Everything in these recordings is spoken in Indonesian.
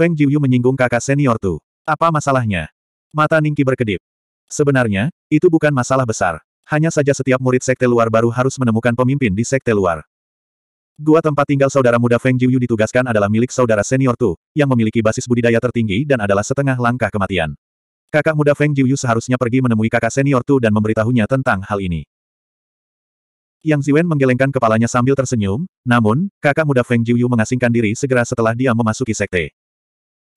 Feng Jiuyu menyinggung kakak senior Tu. Apa masalahnya? Mata Ningki berkedip. Sebenarnya, itu bukan masalah besar. Hanya saja setiap murid sekte luar baru harus menemukan pemimpin di sekte luar. Gua tempat tinggal saudara muda Feng Jiuyu ditugaskan adalah milik saudara senior Tu, yang memiliki basis budidaya tertinggi dan adalah setengah langkah kematian. Kakak muda Feng Jiuyu seharusnya pergi menemui kakak senior Tu dan memberitahunya tentang hal ini. Yang Ziwen menggelengkan kepalanya sambil tersenyum, namun, kakak muda Feng Jiuyu mengasingkan diri segera setelah dia memasuki sekte.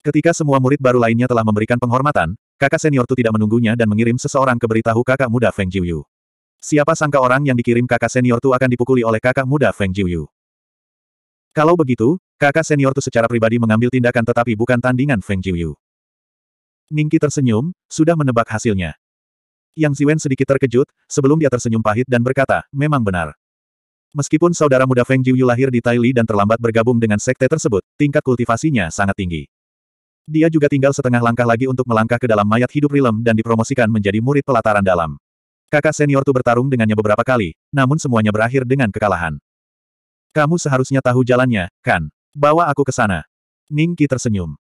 Ketika semua murid baru lainnya telah memberikan penghormatan, kakak senior itu tidak menunggunya dan mengirim seseorang ke beritahu kakak muda Feng Jiuyu. Siapa sangka orang yang dikirim kakak senior itu akan dipukuli oleh kakak muda Feng Jiuyu. Kalau begitu, kakak senior itu secara pribadi mengambil tindakan tetapi bukan tandingan Feng Jiuyu. Ningki tersenyum, sudah menebak hasilnya. Yang Ziwen sedikit terkejut, sebelum dia tersenyum pahit dan berkata, memang benar. Meskipun saudara muda Feng Jiuyu lahir di Taili dan terlambat bergabung dengan sekte tersebut, tingkat kultivasinya sangat tinggi. Dia juga tinggal setengah langkah lagi untuk melangkah ke dalam mayat hidup Rilem dan dipromosikan menjadi murid pelataran dalam. Kakak senior itu bertarung dengannya beberapa kali, namun semuanya berakhir dengan kekalahan. Kamu seharusnya tahu jalannya, kan? Bawa aku ke sana. Ningki tersenyum.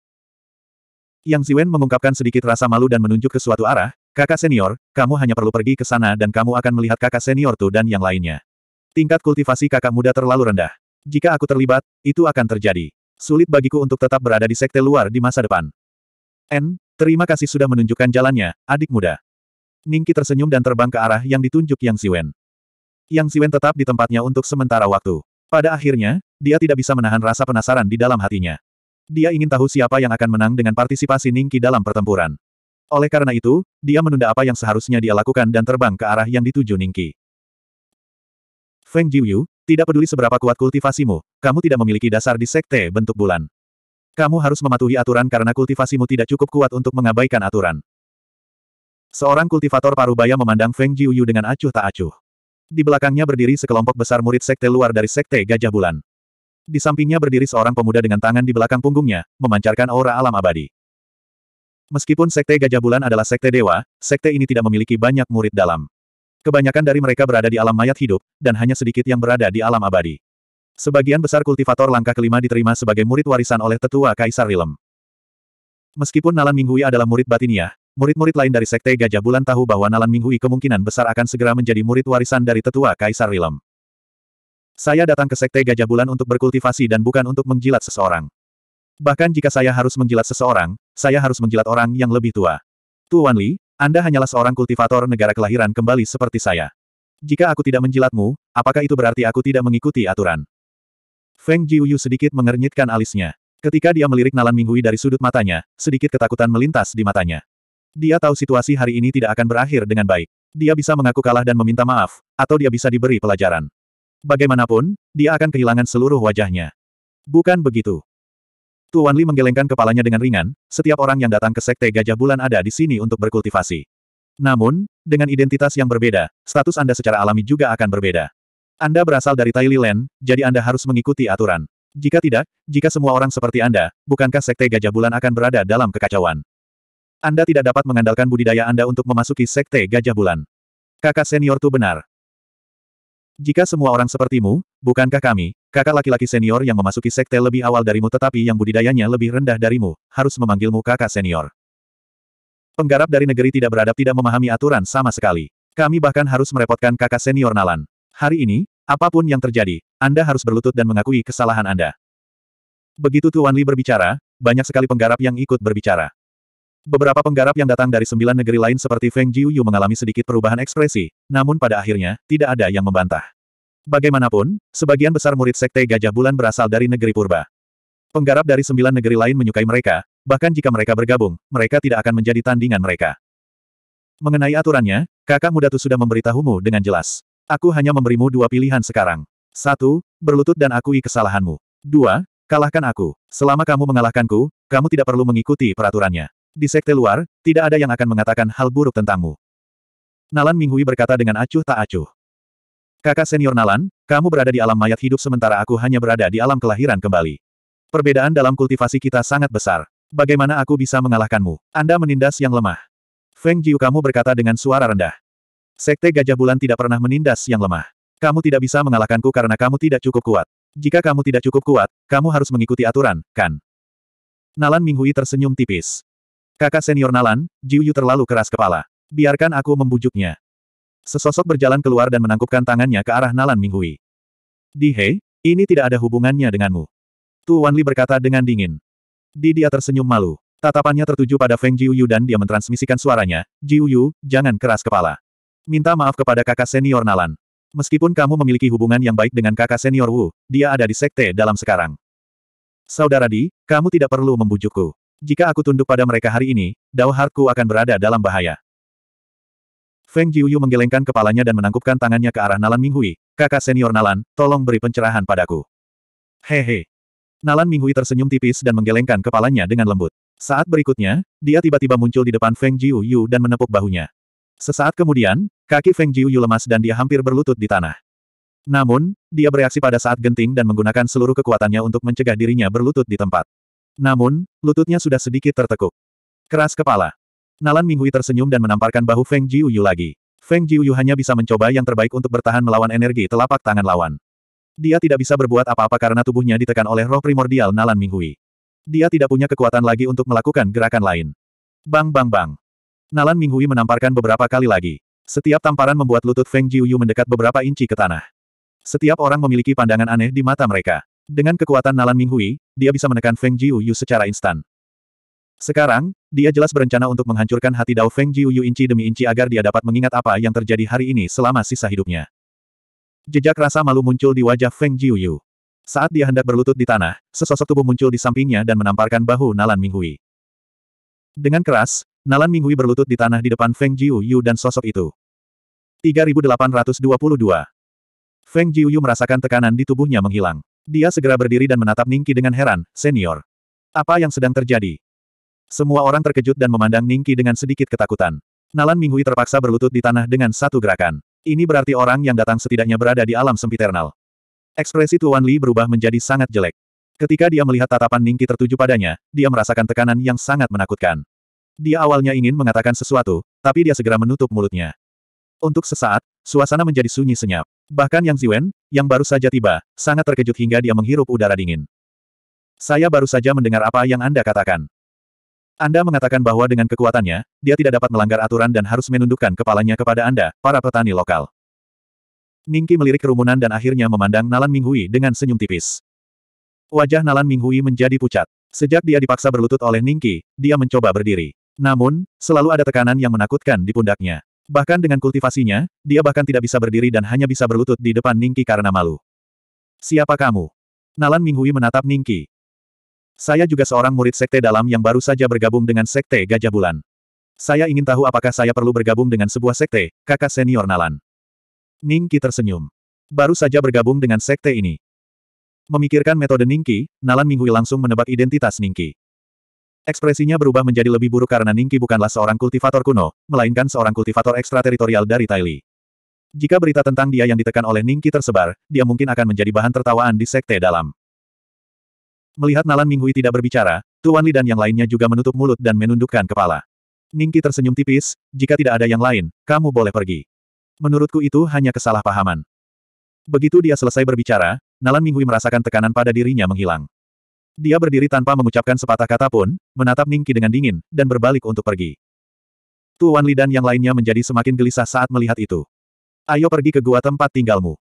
Yang Ziwen mengungkapkan sedikit rasa malu dan menunjuk ke suatu arah, kakak senior, kamu hanya perlu pergi ke sana dan kamu akan melihat kakak senior itu dan yang lainnya. Tingkat kultivasi kakak muda terlalu rendah. Jika aku terlibat, itu akan terjadi. Sulit bagiku untuk tetap berada di sekte luar di masa depan. N, terima kasih sudah menunjukkan jalannya, adik muda. Ningki tersenyum dan terbang ke arah yang ditunjuk Yang Siwen. Yang Siwen tetap di tempatnya untuk sementara waktu. Pada akhirnya, dia tidak bisa menahan rasa penasaran di dalam hatinya. Dia ingin tahu siapa yang akan menang dengan partisipasi Ningki dalam pertempuran. Oleh karena itu, dia menunda apa yang seharusnya dia lakukan dan terbang ke arah yang dituju Ningki. Feng Jiuyu, tidak peduli seberapa kuat kultivasimu, kamu tidak memiliki dasar di sekte bentuk bulan. Kamu harus mematuhi aturan karena kultivasimu tidak cukup kuat untuk mengabaikan aturan. Seorang kultivator parubaya memandang Feng Jiuyu dengan acuh tak acuh. Di belakangnya berdiri sekelompok besar murid sekte luar dari sekte Gajah Bulan. Di sampingnya berdiri seorang pemuda dengan tangan di belakang punggungnya, memancarkan aura alam abadi. Meskipun sekte Gajah Bulan adalah sekte dewa, sekte ini tidak memiliki banyak murid dalam. Kebanyakan dari mereka berada di alam mayat hidup, dan hanya sedikit yang berada di alam abadi. Sebagian besar kultivator langkah kelima diterima sebagai murid warisan oleh tetua Kaisar Rilem. Meskipun Nalan Minghui adalah murid batinnya, murid-murid lain dari Sekte Gajah Bulan tahu bahwa Nalan Minghui kemungkinan besar akan segera menjadi murid warisan dari tetua Kaisar Rilem. Saya datang ke Sekte Gajah Bulan untuk berkultivasi dan bukan untuk menjilat seseorang. Bahkan jika saya harus menjilat seseorang, saya harus menjilat orang yang lebih tua. Tuan Li, anda hanyalah seorang kultivator negara kelahiran kembali seperti saya. Jika aku tidak menjilatmu, apakah itu berarti aku tidak mengikuti aturan? Feng Jiuyu sedikit mengernyitkan alisnya. Ketika dia melirik Nalan Minghui dari sudut matanya, sedikit ketakutan melintas di matanya. Dia tahu situasi hari ini tidak akan berakhir dengan baik. Dia bisa mengaku kalah dan meminta maaf, atau dia bisa diberi pelajaran. Bagaimanapun, dia akan kehilangan seluruh wajahnya. Bukan begitu. Tuan Li menggelengkan kepalanya dengan ringan, setiap orang yang datang ke Sekte Gajah Bulan ada di sini untuk berkultivasi. Namun, dengan identitas yang berbeda, status Anda secara alami juga akan berbeda. Anda berasal dari Thailand, jadi Anda harus mengikuti aturan. Jika tidak, jika semua orang seperti Anda, bukankah Sekte Gajah Bulan akan berada dalam kekacauan? Anda tidak dapat mengandalkan budidaya Anda untuk memasuki Sekte Gajah Bulan. Kakak senior itu benar. Jika semua orang sepertimu, bukankah kami, Kakak laki-laki senior yang memasuki sekte lebih awal darimu tetapi yang budidayanya lebih rendah darimu, harus memanggilmu kakak senior. Penggarap dari negeri tidak beradab tidak memahami aturan sama sekali. Kami bahkan harus merepotkan kakak senior Nalan. Hari ini, apapun yang terjadi, Anda harus berlutut dan mengakui kesalahan Anda. Begitu Tuan Li berbicara, banyak sekali penggarap yang ikut berbicara. Beberapa penggarap yang datang dari sembilan negeri lain seperti Feng Jiuyu mengalami sedikit perubahan ekspresi, namun pada akhirnya, tidak ada yang membantah. Bagaimanapun, sebagian besar murid Sekte Gajah Bulan berasal dari negeri purba. Penggarap dari sembilan negeri lain menyukai mereka, bahkan jika mereka bergabung, mereka tidak akan menjadi tandingan mereka. Mengenai aturannya, kakak muda itu sudah memberitahumu dengan jelas. Aku hanya memberimu dua pilihan sekarang. Satu, berlutut dan akui kesalahanmu. Dua, kalahkan aku. Selama kamu mengalahkanku, kamu tidak perlu mengikuti peraturannya. Di sekte luar, tidak ada yang akan mengatakan hal buruk tentangmu. Nalan Minghui berkata dengan acuh tak acuh. Kakak senior Nalan, kamu berada di alam mayat hidup sementara aku hanya berada di alam kelahiran kembali. Perbedaan dalam kultivasi kita sangat besar. Bagaimana aku bisa mengalahkanmu? Anda menindas yang lemah. Feng Jiu kamu berkata dengan suara rendah. Sekte Gajah Bulan tidak pernah menindas yang lemah. Kamu tidak bisa mengalahkanku karena kamu tidak cukup kuat. Jika kamu tidak cukup kuat, kamu harus mengikuti aturan, kan? Nalan Minghui tersenyum tipis. Kakak senior Nalan, Jiu Yu terlalu keras kepala. Biarkan aku membujuknya. Sesosok berjalan keluar dan menangkupkan tangannya ke arah Nalan Minghui. Di Hei, ini tidak ada hubungannya denganmu. Tuan Li berkata dengan dingin. Di dia tersenyum malu. Tatapannya tertuju pada Feng Jiuyu dan dia mentransmisikan suaranya, Jiuyu, jangan keras kepala. Minta maaf kepada kakak senior Nalan. Meskipun kamu memiliki hubungan yang baik dengan kakak senior Wu, dia ada di sekte dalam sekarang. Saudara Di, kamu tidak perlu membujukku. Jika aku tunduk pada mereka hari ini, Dao Hartku akan berada dalam bahaya. Feng Jiuyu menggelengkan kepalanya dan menangkupkan tangannya ke arah Nalan Minghui. Kakak senior Nalan, tolong beri pencerahan padaku. Hehe. He. Nalan Minghui tersenyum tipis dan menggelengkan kepalanya dengan lembut. Saat berikutnya, dia tiba-tiba muncul di depan Feng Jiuyu dan menepuk bahunya. Sesaat kemudian, kaki Feng Jiuyu lemas dan dia hampir berlutut di tanah. Namun, dia bereaksi pada saat genting dan menggunakan seluruh kekuatannya untuk mencegah dirinya berlutut di tempat. Namun, lututnya sudah sedikit tertekuk. Keras kepala. Nalan Minghui tersenyum dan menamparkan bahu Feng Jiuyu lagi. Feng Jiuyu hanya bisa mencoba yang terbaik untuk bertahan melawan energi telapak tangan lawan. Dia tidak bisa berbuat apa-apa karena tubuhnya ditekan oleh roh primordial Nalan Minghui. Dia tidak punya kekuatan lagi untuk melakukan gerakan lain. Bang bang bang. Nalan Minghui menamparkan beberapa kali lagi. Setiap tamparan membuat lutut Feng Jiuyu mendekat beberapa inci ke tanah. Setiap orang memiliki pandangan aneh di mata mereka. Dengan kekuatan Nalan Minghui, dia bisa menekan Feng Jiuyu secara instan. Sekarang, dia jelas berencana untuk menghancurkan hati Dao Feng Jiuyu inci demi inci agar dia dapat mengingat apa yang terjadi hari ini selama sisa hidupnya. Jejak rasa malu muncul di wajah Feng Jiuyu. Saat dia hendak berlutut di tanah, sesosok tubuh muncul di sampingnya dan menamparkan bahu Nalan Minghui. Dengan keras, Nalan Minghui berlutut di tanah di depan Feng Jiuyu dan sosok itu. 3822 Feng Jiuyu merasakan tekanan di tubuhnya menghilang. Dia segera berdiri dan menatap Ningki dengan heran, senior. Apa yang sedang terjadi? Semua orang terkejut dan memandang Ningki dengan sedikit ketakutan. Nalan Minghui terpaksa berlutut di tanah dengan satu gerakan. Ini berarti orang yang datang setidaknya berada di alam sempiternal. Ekspresi Tuan Li berubah menjadi sangat jelek. Ketika dia melihat tatapan Ningki tertuju padanya, dia merasakan tekanan yang sangat menakutkan. Dia awalnya ingin mengatakan sesuatu, tapi dia segera menutup mulutnya. Untuk sesaat, suasana menjadi sunyi senyap. Bahkan Yang Ziwen, yang baru saja tiba, sangat terkejut hingga dia menghirup udara dingin. Saya baru saja mendengar apa yang Anda katakan. Anda mengatakan bahwa dengan kekuatannya, dia tidak dapat melanggar aturan dan harus menundukkan kepalanya kepada Anda, para petani lokal. Ningki melirik kerumunan dan akhirnya memandang Nalan Minghui dengan senyum tipis. Wajah Nalan Minghui menjadi pucat. Sejak dia dipaksa berlutut oleh Ningki, dia mencoba berdiri. Namun, selalu ada tekanan yang menakutkan di pundaknya. Bahkan dengan kultivasinya, dia bahkan tidak bisa berdiri dan hanya bisa berlutut di depan Ningki karena malu. Siapa kamu? Nalan Minghui menatap Ningki. Saya juga seorang murid sekte dalam yang baru saja bergabung dengan sekte Gajah Bulan. Saya ingin tahu apakah saya perlu bergabung dengan sebuah sekte, kakak senior Nalan. Ningki tersenyum. Baru saja bergabung dengan sekte ini. Memikirkan metode Ningki, Nalan Minghui langsung menebak identitas Ningki. Ekspresinya berubah menjadi lebih buruk karena Ningki bukanlah seorang kultivator kuno, melainkan seorang kultivator ekstrateritorial dari Taili. Jika berita tentang dia yang ditekan oleh Ningki tersebar, dia mungkin akan menjadi bahan tertawaan di sekte dalam. Melihat Nalan Minghui tidak berbicara, Tuan Li dan yang lainnya juga menutup mulut dan menundukkan kepala. Ningki tersenyum tipis, jika tidak ada yang lain, kamu boleh pergi. Menurutku itu hanya kesalahpahaman. Begitu dia selesai berbicara, Nalan Minghui merasakan tekanan pada dirinya menghilang. Dia berdiri tanpa mengucapkan sepatah kata pun, menatap Ningki dengan dingin, dan berbalik untuk pergi. Tuan Li dan yang lainnya menjadi semakin gelisah saat melihat itu. Ayo pergi ke gua tempat tinggalmu.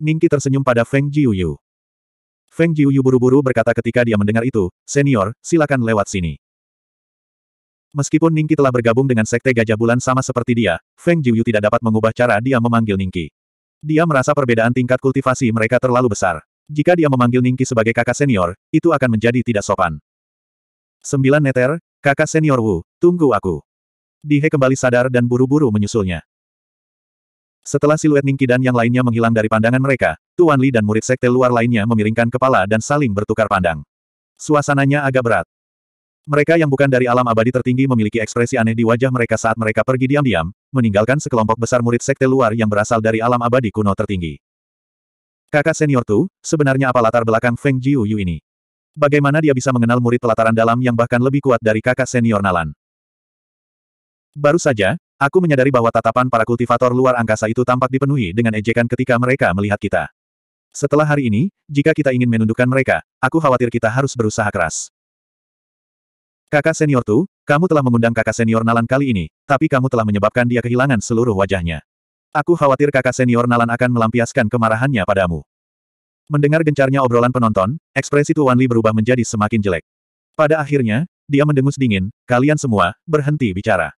Ningki tersenyum pada Feng Jiuyu. Feng Jiuyu buru-buru berkata ketika dia mendengar itu, Senior, silakan lewat sini. Meskipun Ningki telah bergabung dengan Sekte Gajah Bulan sama seperti dia, Feng Jiuyu tidak dapat mengubah cara dia memanggil Ningki. Dia merasa perbedaan tingkat kultivasi mereka terlalu besar. Jika dia memanggil Ningki sebagai kakak senior, itu akan menjadi tidak sopan. Sembilan neter, kakak senior Wu, tunggu aku. Dihe kembali sadar dan buru-buru menyusulnya. Setelah siluet Ningki dan yang lainnya menghilang dari pandangan mereka, Tuan Li dan murid sekte luar lainnya memiringkan kepala dan saling bertukar pandang. Suasananya agak berat. Mereka yang bukan dari alam abadi tertinggi memiliki ekspresi aneh di wajah mereka saat mereka pergi diam-diam, meninggalkan sekelompok besar murid sekte luar yang berasal dari alam abadi kuno tertinggi. Kakak senior tuh, sebenarnya apa latar belakang Feng Jiuyu ini? Bagaimana dia bisa mengenal murid pelataran dalam yang bahkan lebih kuat dari kakak senior Nalan? Baru saja, Aku menyadari bahwa tatapan para kultivator luar angkasa itu tampak dipenuhi dengan ejekan ketika mereka melihat kita. Setelah hari ini, jika kita ingin menundukkan mereka, aku khawatir kita harus berusaha keras. Kakak senior tuh, kamu telah mengundang kakak senior Nalan kali ini, tapi kamu telah menyebabkan dia kehilangan seluruh wajahnya. Aku khawatir kakak senior Nalan akan melampiaskan kemarahannya padamu. Mendengar gencarnya obrolan penonton, ekspresi Tuan Li berubah menjadi semakin jelek. Pada akhirnya, dia mendengus dingin, kalian semua, berhenti bicara.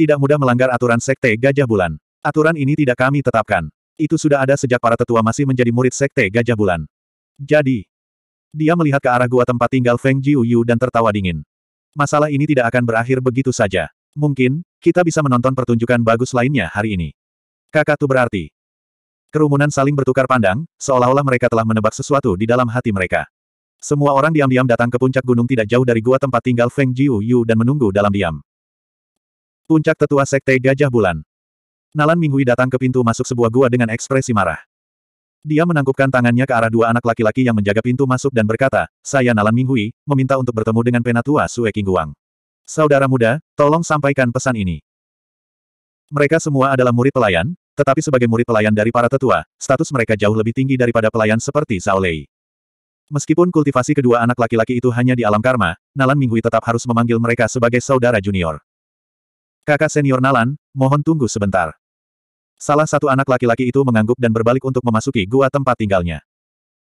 Tidak mudah melanggar aturan Sekte Gajah Bulan. Aturan ini tidak kami tetapkan. Itu sudah ada sejak para tetua masih menjadi murid Sekte Gajah Bulan. Jadi, dia melihat ke arah gua tempat tinggal Feng Jiuyu dan tertawa dingin. Masalah ini tidak akan berakhir begitu saja. Mungkin, kita bisa menonton pertunjukan bagus lainnya hari ini. Kakak tuh berarti. Kerumunan saling bertukar pandang, seolah-olah mereka telah menebak sesuatu di dalam hati mereka. Semua orang diam-diam datang ke puncak gunung tidak jauh dari gua tempat tinggal Feng Jiuyu dan menunggu dalam diam. Puncak tetua sekte Gajah Bulan. Nalan Minghui datang ke pintu masuk sebuah gua dengan ekspresi marah. Dia menangkupkan tangannya ke arah dua anak laki-laki yang menjaga pintu masuk dan berkata, Saya Nalan Minghui, meminta untuk bertemu dengan penatua Sue Kingguang. Saudara muda, tolong sampaikan pesan ini. Mereka semua adalah murid pelayan, tetapi sebagai murid pelayan dari para tetua, status mereka jauh lebih tinggi daripada pelayan seperti Zhao Lei. Meskipun kultivasi kedua anak laki-laki itu hanya di alam karma, Nalan Minghui tetap harus memanggil mereka sebagai saudara junior. Kakak senior Nalan, mohon tunggu sebentar. Salah satu anak laki-laki itu mengangguk dan berbalik untuk memasuki gua tempat tinggalnya.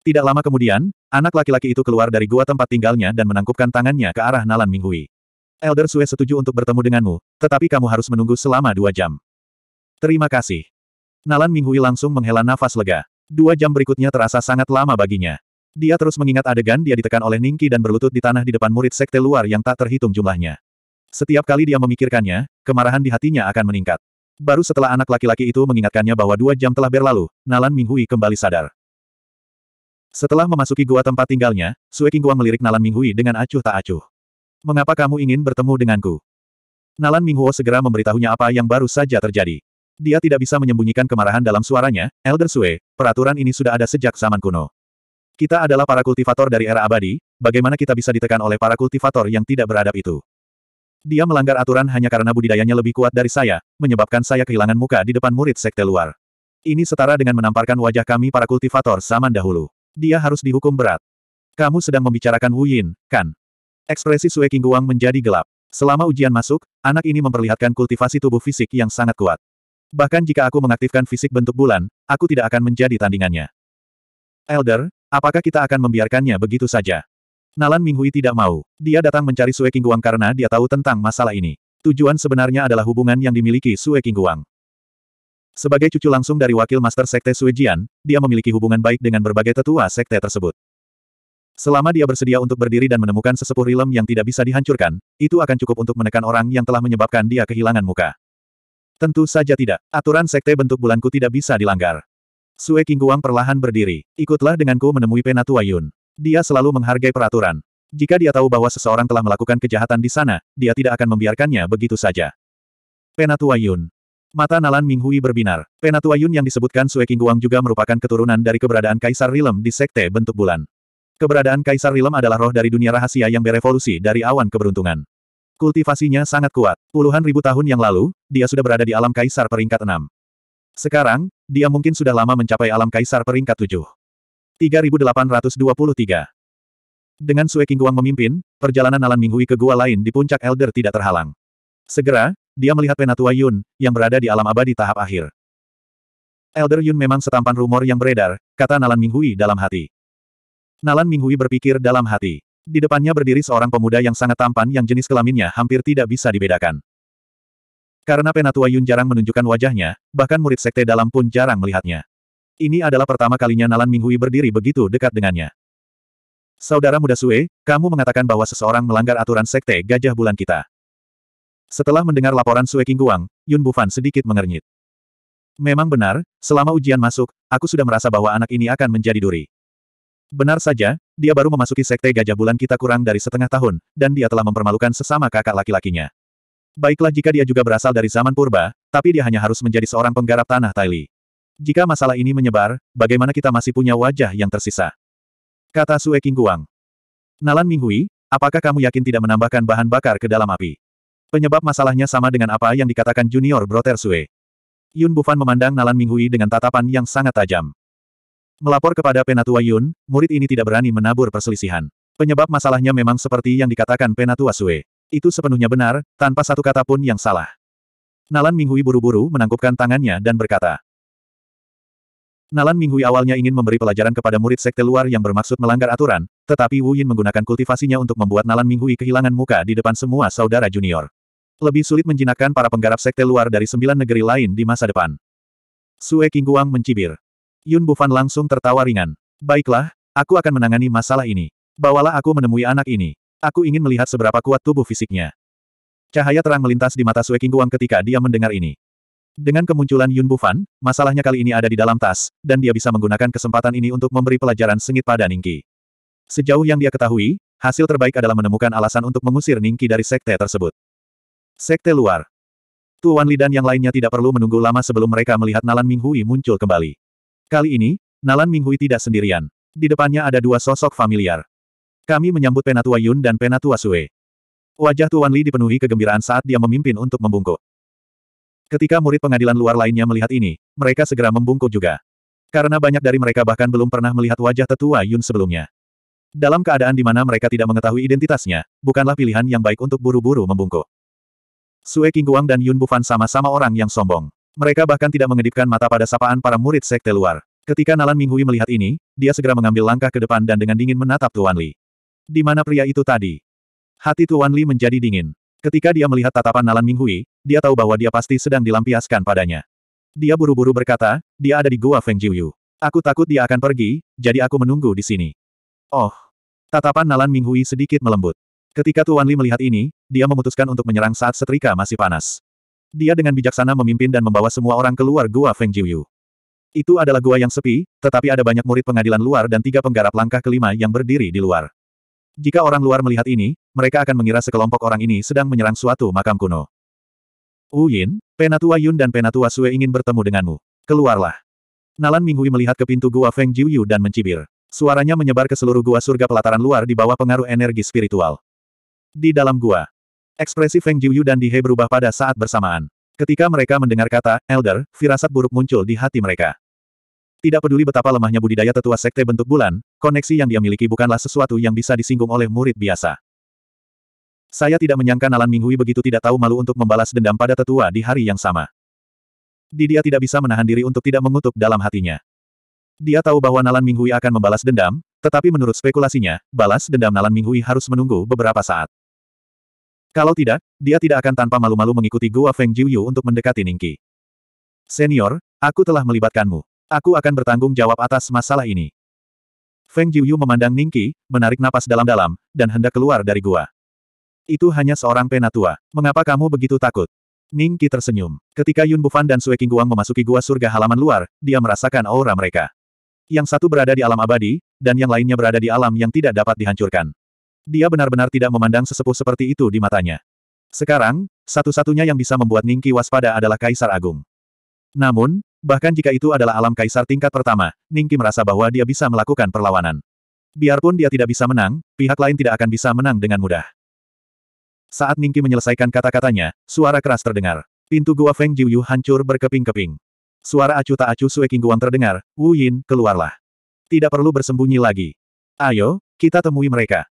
Tidak lama kemudian, anak laki-laki itu keluar dari gua tempat tinggalnya dan menangkupkan tangannya ke arah Nalan Minghui. Elder Sue setuju untuk bertemu denganmu, tetapi kamu harus menunggu selama dua jam. Terima kasih. Nalan Minghui langsung menghela nafas lega. Dua jam berikutnya terasa sangat lama baginya. Dia terus mengingat adegan dia ditekan oleh Ningki dan berlutut di tanah di depan murid sekte luar yang tak terhitung jumlahnya. Setiap kali dia memikirkannya, kemarahan di hatinya akan meningkat. Baru setelah anak laki-laki itu mengingatkannya bahwa dua jam telah berlalu, Nalan Minghui kembali sadar. Setelah memasuki gua tempat tinggalnya, Sue Qingguang melirik Nalan Minghui dengan acuh tak acuh. Mengapa kamu ingin bertemu denganku? Nalan Minghuo segera memberitahunya apa yang baru saja terjadi. Dia tidak bisa menyembunyikan kemarahan dalam suaranya, Elder Sue, peraturan ini sudah ada sejak zaman kuno. Kita adalah para kultivator dari era abadi, bagaimana kita bisa ditekan oleh para kultivator yang tidak beradab itu? Dia melanggar aturan hanya karena budidayanya lebih kuat dari saya, menyebabkan saya kehilangan muka di depan murid sekte luar. Ini setara dengan menamparkan wajah kami para kultivator zaman dahulu. Dia harus dihukum berat. Kamu sedang membicarakan Wu Yin, kan? Ekspresi Sue Guang menjadi gelap. Selama ujian masuk, anak ini memperlihatkan kultivasi tubuh fisik yang sangat kuat. Bahkan jika aku mengaktifkan fisik bentuk bulan, aku tidak akan menjadi tandingannya. Elder, apakah kita akan membiarkannya begitu saja? Nalan Minghui tidak mau. Dia datang mencari Sue Kingguang karena dia tahu tentang masalah ini. Tujuan sebenarnya adalah hubungan yang dimiliki Sue Kingguang. Sebagai cucu langsung dari wakil master sekte Sue Jian, dia memiliki hubungan baik dengan berbagai tetua sekte tersebut. Selama dia bersedia untuk berdiri dan menemukan sesepuh rilem yang tidak bisa dihancurkan, itu akan cukup untuk menekan orang yang telah menyebabkan dia kehilangan muka. Tentu saja tidak. Aturan sekte bentuk bulanku tidak bisa dilanggar. Sue Kingguang perlahan berdiri. Ikutlah denganku menemui Penatua Yun. Dia selalu menghargai peraturan. Jika dia tahu bahwa seseorang telah melakukan kejahatan di sana, dia tidak akan membiarkannya begitu saja. Penatua Yun Mata Nalan Minghui berbinar. Penatua Yun yang disebutkan Sue Guang juga merupakan keturunan dari keberadaan Kaisar Rilem di Sekte Bentuk Bulan. Keberadaan Kaisar Rilem adalah roh dari dunia rahasia yang berevolusi dari awan keberuntungan. Kultivasinya sangat kuat. Puluhan ribu tahun yang lalu, dia sudah berada di alam Kaisar peringkat 6. Sekarang, dia mungkin sudah lama mencapai alam Kaisar peringkat 7. 3823. Dengan Sue Kingguang memimpin, perjalanan Nalan Minghui ke gua lain di puncak Elder tidak terhalang. Segera, dia melihat Penatua Yun, yang berada di alam abadi tahap akhir. Elder Yun memang setampan rumor yang beredar, kata Nalan Minghui dalam hati. Nalan Minghui berpikir dalam hati. Di depannya berdiri seorang pemuda yang sangat tampan yang jenis kelaminnya hampir tidak bisa dibedakan. Karena Penatua Yun jarang menunjukkan wajahnya, bahkan murid sekte dalam pun jarang melihatnya. Ini adalah pertama kalinya Nalan Minghui berdiri begitu dekat dengannya. Saudara muda Sue, kamu mengatakan bahwa seseorang melanggar aturan sekte gajah bulan kita. Setelah mendengar laporan Sue Guang, Yun Bufan sedikit mengernyit. Memang benar, selama ujian masuk, aku sudah merasa bahwa anak ini akan menjadi duri. Benar saja, dia baru memasuki sekte gajah bulan kita kurang dari setengah tahun, dan dia telah mempermalukan sesama kakak laki-lakinya. Baiklah jika dia juga berasal dari zaman purba, tapi dia hanya harus menjadi seorang penggarap tanah Thailand. Jika masalah ini menyebar, bagaimana kita masih punya wajah yang tersisa? Kata Sue Qingguang. Nalan Minghui, apakah kamu yakin tidak menambahkan bahan bakar ke dalam api? Penyebab masalahnya sama dengan apa yang dikatakan junior Brother Sue. Yun Bufan memandang Nalan Minghui dengan tatapan yang sangat tajam. Melapor kepada Penatua Yun, murid ini tidak berani menabur perselisihan. Penyebab masalahnya memang seperti yang dikatakan Penatua Sue. Itu sepenuhnya benar, tanpa satu kata pun yang salah. Nalan Minghui buru-buru menangkupkan tangannya dan berkata, Nalan Minghui awalnya ingin memberi pelajaran kepada murid sekte luar yang bermaksud melanggar aturan, tetapi Wu Yin menggunakan kultivasinya untuk membuat Nalan Minghui kehilangan muka di depan semua saudara junior. Lebih sulit menjinakkan para penggarap sekte luar dari sembilan negeri lain di masa depan. Sue King Guang mencibir. Yun Bufan langsung tertawa ringan. Baiklah, aku akan menangani masalah ini. Bawalah aku menemui anak ini. Aku ingin melihat seberapa kuat tubuh fisiknya. Cahaya terang melintas di mata Sue King Guang ketika dia mendengar ini. Dengan kemunculan Yun Bufan, masalahnya kali ini ada di dalam tas, dan dia bisa menggunakan kesempatan ini untuk memberi pelajaran sengit pada Ningki. Sejauh yang dia ketahui, hasil terbaik adalah menemukan alasan untuk mengusir Ningki dari sekte tersebut. Sekte luar. Tuan Li dan yang lainnya tidak perlu menunggu lama sebelum mereka melihat Nalan Minghui muncul kembali. Kali ini, Nalan Minghui tidak sendirian. Di depannya ada dua sosok familiar. Kami menyambut Penatua Yun dan Penatua Sue. Wajah Tuan Li dipenuhi kegembiraan saat dia memimpin untuk membungkuk. Ketika murid pengadilan luar lainnya melihat ini, mereka segera membungkuk juga. Karena banyak dari mereka bahkan belum pernah melihat wajah tetua Yun sebelumnya. Dalam keadaan di mana mereka tidak mengetahui identitasnya, bukanlah pilihan yang baik untuk buru-buru membungkuk. Sue Kingguang dan Yun Bufan sama-sama orang yang sombong. Mereka bahkan tidak mengedipkan mata pada sapaan para murid sekte luar. Ketika Nalan Minghui melihat ini, dia segera mengambil langkah ke depan dan dengan dingin menatap Tuan Li. Di mana pria itu tadi? Hati Tuan Li menjadi dingin. Ketika dia melihat tatapan Nalan Minghui, dia tahu bahwa dia pasti sedang dilampiaskan padanya. Dia buru-buru berkata, dia ada di gua Feng Jiuyu. Aku takut dia akan pergi, jadi aku menunggu di sini. Oh. Tatapan Nalan Minghui sedikit melembut. Ketika Tuan Li melihat ini, dia memutuskan untuk menyerang saat setrika masih panas. Dia dengan bijaksana memimpin dan membawa semua orang keluar gua Feng Jiuyu. Itu adalah gua yang sepi, tetapi ada banyak murid pengadilan luar dan tiga penggarap langkah kelima yang berdiri di luar. Jika orang luar melihat ini, mereka akan mengira sekelompok orang ini sedang menyerang suatu makam kuno. Wu Yin, Penatua Yun dan Penatua Sue ingin bertemu denganmu. Keluarlah. Nalan Minghui melihat ke pintu gua Feng Jiuyu dan mencibir. Suaranya menyebar ke seluruh gua surga pelataran luar di bawah pengaruh energi spiritual. Di dalam gua, ekspresi Feng Jiuyu dan Dihe berubah pada saat bersamaan. Ketika mereka mendengar kata, Elder, firasat buruk muncul di hati mereka. Tidak peduli betapa lemahnya budidaya tetua sekte bentuk bulan, koneksi yang dia miliki bukanlah sesuatu yang bisa disinggung oleh murid biasa. Saya tidak menyangka Nalan Minghui begitu tidak tahu malu untuk membalas dendam pada tetua di hari yang sama. Dia tidak bisa menahan diri untuk tidak mengutuk dalam hatinya. Dia tahu bahwa Nalan Minghui akan membalas dendam, tetapi menurut spekulasinya, balas dendam Nalan Minghui harus menunggu beberapa saat. Kalau tidak, dia tidak akan tanpa malu-malu mengikuti Gua Feng Jiuyu untuk mendekati Ningki. Senior, aku telah melibatkanmu. Aku akan bertanggung jawab atas masalah ini. Feng Jiuyu memandang Ningki, menarik napas dalam-dalam, dan hendak keluar dari gua. Itu hanya seorang penatua. Mengapa kamu begitu takut? Ningki tersenyum. Ketika Yun Bufan dan Sue Qingguang memasuki gua surga halaman luar, dia merasakan aura mereka. Yang satu berada di alam abadi, dan yang lainnya berada di alam yang tidak dapat dihancurkan. Dia benar-benar tidak memandang sesepuh seperti itu di matanya. Sekarang, satu-satunya yang bisa membuat Ningki waspada adalah Kaisar Agung. Namun, Bahkan jika itu adalah alam kaisar tingkat pertama, Ningki merasa bahwa dia bisa melakukan perlawanan. Biarpun dia tidak bisa menang, pihak lain tidak akan bisa menang dengan mudah. Saat Ningki menyelesaikan kata-katanya, suara keras terdengar. Pintu gua Feng Jiuyu hancur berkeping-keping. Suara acu tak acu Sue Guang terdengar, Wu Yin, keluarlah. Tidak perlu bersembunyi lagi. Ayo, kita temui mereka.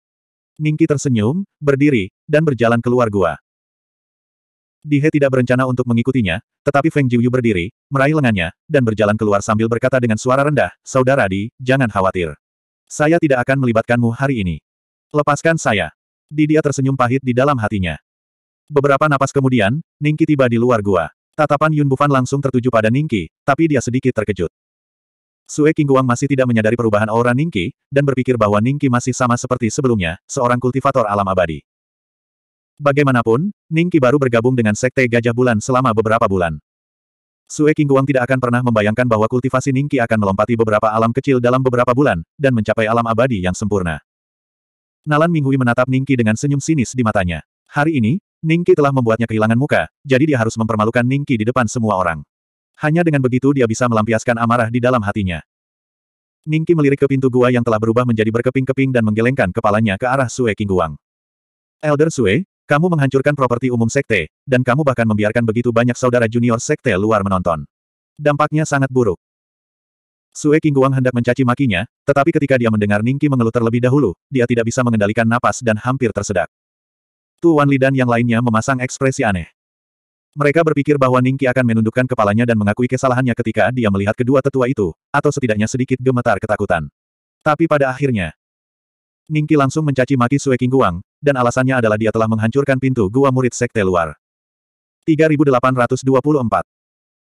Ningki tersenyum, berdiri, dan berjalan keluar gua. Dihe tidak berencana untuk mengikutinya, tetapi Feng Jiuyu berdiri, meraih lengannya, dan berjalan keluar sambil berkata dengan suara rendah, Saudara Di, jangan khawatir. Saya tidak akan melibatkanmu hari ini. Lepaskan saya. Di dia tersenyum pahit di dalam hatinya. Beberapa napas kemudian, Ningki tiba di luar gua. Tatapan Yun Bufan langsung tertuju pada Ningki, tapi dia sedikit terkejut. Sue Guang masih tidak menyadari perubahan aura Ningki, dan berpikir bahwa Ningki masih sama seperti sebelumnya, seorang kultivator alam abadi. Bagaimanapun, Ningqi baru bergabung dengan Sekte Gajah Bulan selama beberapa bulan. Sue Kingguang tidak akan pernah membayangkan bahwa kultivasi Ningqi akan melompati beberapa alam kecil dalam beberapa bulan, dan mencapai alam abadi yang sempurna. Nalan Minghui menatap Ningqi dengan senyum sinis di matanya. Hari ini, Ningqi telah membuatnya kehilangan muka, jadi dia harus mempermalukan Ningqi di depan semua orang. Hanya dengan begitu dia bisa melampiaskan amarah di dalam hatinya. Ningki melirik ke pintu gua yang telah berubah menjadi berkeping-keping dan menggelengkan kepalanya ke arah Sue Kingguang. Elder Sue, kamu menghancurkan properti umum sekte, dan kamu bahkan membiarkan begitu banyak saudara junior sekte luar menonton. Dampaknya sangat buruk. Sue Kingguang hendak mencaci makinya, tetapi ketika dia mendengar Ningki mengeluh terlebih dahulu, dia tidak bisa mengendalikan napas dan hampir tersedak. Tuan Li dan yang lainnya memasang ekspresi aneh. Mereka berpikir bahwa Ningki akan menundukkan kepalanya dan mengakui kesalahannya ketika dia melihat kedua tetua itu, atau setidaknya sedikit gemetar ketakutan. Tapi pada akhirnya, Ningki langsung mencaci maki Sue Guang, dan alasannya adalah dia telah menghancurkan pintu gua murid sekte luar. 3824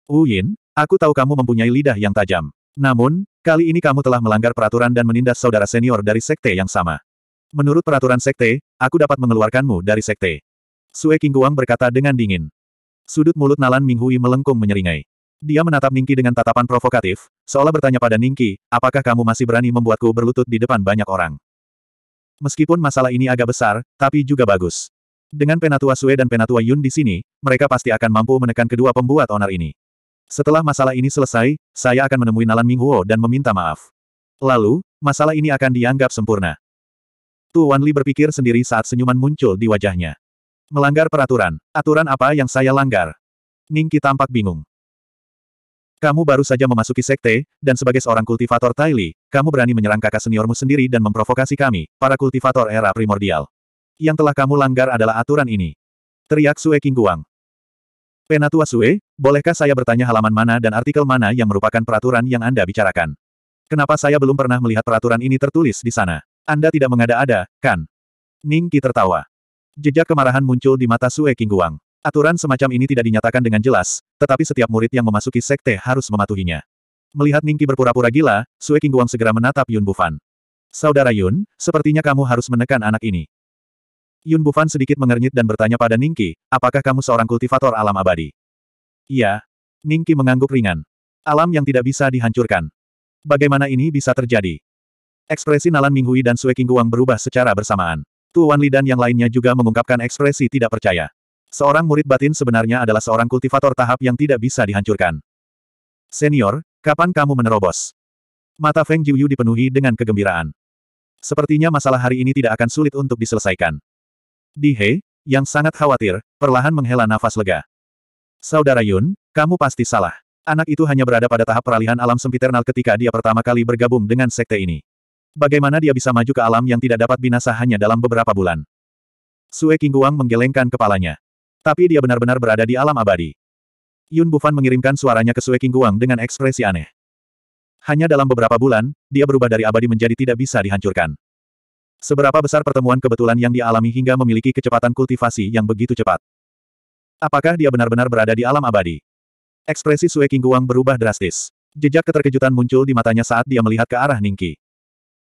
Wu Yin, aku tahu kamu mempunyai lidah yang tajam. Namun, kali ini kamu telah melanggar peraturan dan menindas saudara senior dari sekte yang sama. Menurut peraturan sekte, aku dapat mengeluarkanmu dari sekte. Sue Guang berkata dengan dingin. Sudut mulut Nalan Minghui melengkung menyeringai. Dia menatap Ningki dengan tatapan provokatif, seolah bertanya pada Ningki, apakah kamu masih berani membuatku berlutut di depan banyak orang. Meskipun masalah ini agak besar, tapi juga bagus. Dengan Penatua Sue dan Penatua Yun di sini, mereka pasti akan mampu menekan kedua pembuat onar ini. Setelah masalah ini selesai, saya akan menemui Nalan Minghuo dan meminta maaf. Lalu, masalah ini akan dianggap sempurna. Tuan Li berpikir sendiri saat senyuman muncul di wajahnya. Melanggar peraturan. Aturan apa yang saya langgar? Ningki tampak bingung. Kamu baru saja memasuki sekte, dan sebagai seorang kultivator Tai kamu berani menyerang kakak seniormu sendiri dan memprovokasi kami, para kultivator era primordial. Yang telah kamu langgar adalah aturan ini. Teriak Sue King Guang. Penatua Sue, bolehkah saya bertanya halaman mana dan artikel mana yang merupakan peraturan yang Anda bicarakan? Kenapa saya belum pernah melihat peraturan ini tertulis di sana? Anda tidak mengada-ada, kan? Ning Qi tertawa. Jejak kemarahan muncul di mata Sue King Guang. Aturan semacam ini tidak dinyatakan dengan jelas, tetapi setiap murid yang memasuki sekte harus mematuhinya. Melihat Ningki berpura-pura gila, Sue Qingguang segera menatap Yun Bufan. Saudara Yun, sepertinya kamu harus menekan anak ini. Yun Bufan sedikit mengernyit dan bertanya pada Ningki, apakah kamu seorang kultivator alam abadi? Iya. Ningki mengangguk ringan. Alam yang tidak bisa dihancurkan. Bagaimana ini bisa terjadi? Ekspresi Nalan Minghui dan Sue Qingguang berubah secara bersamaan. Tuan Li dan yang lainnya juga mengungkapkan ekspresi tidak percaya. Seorang murid batin sebenarnya adalah seorang kultivator tahap yang tidak bisa dihancurkan. Senior, kapan kamu menerobos? Mata Feng Jiuyu dipenuhi dengan kegembiraan. Sepertinya masalah hari ini tidak akan sulit untuk diselesaikan. Di He, yang sangat khawatir, perlahan menghela nafas lega. Saudara Yun, kamu pasti salah. Anak itu hanya berada pada tahap peralihan alam sempiternal ketika dia pertama kali bergabung dengan sekte ini. Bagaimana dia bisa maju ke alam yang tidak dapat binasa hanya dalam beberapa bulan? Sue Qingguang menggelengkan kepalanya. Tapi dia benar-benar berada di alam abadi. Yun Bufan mengirimkan suaranya ke Sue Guang dengan ekspresi aneh. Hanya dalam beberapa bulan, dia berubah dari abadi menjadi tidak bisa dihancurkan. Seberapa besar pertemuan kebetulan yang dialami hingga memiliki kecepatan kultivasi yang begitu cepat. Apakah dia benar-benar berada di alam abadi? Ekspresi Sue Guang berubah drastis. Jejak keterkejutan muncul di matanya saat dia melihat ke arah Ningki.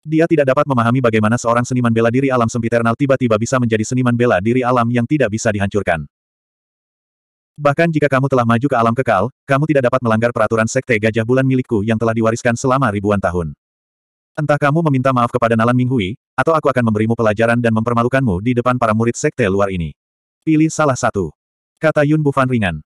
Dia tidak dapat memahami bagaimana seorang seniman bela diri alam sempiternal tiba-tiba bisa menjadi seniman bela diri alam yang tidak bisa dihancurkan. Bahkan jika kamu telah maju ke alam kekal, kamu tidak dapat melanggar peraturan sekte gajah bulan milikku yang telah diwariskan selama ribuan tahun. Entah kamu meminta maaf kepada Nalan Minghui, atau aku akan memberimu pelajaran dan mempermalukanmu di depan para murid sekte luar ini. Pilih salah satu. Kata Yun Bufan ringan.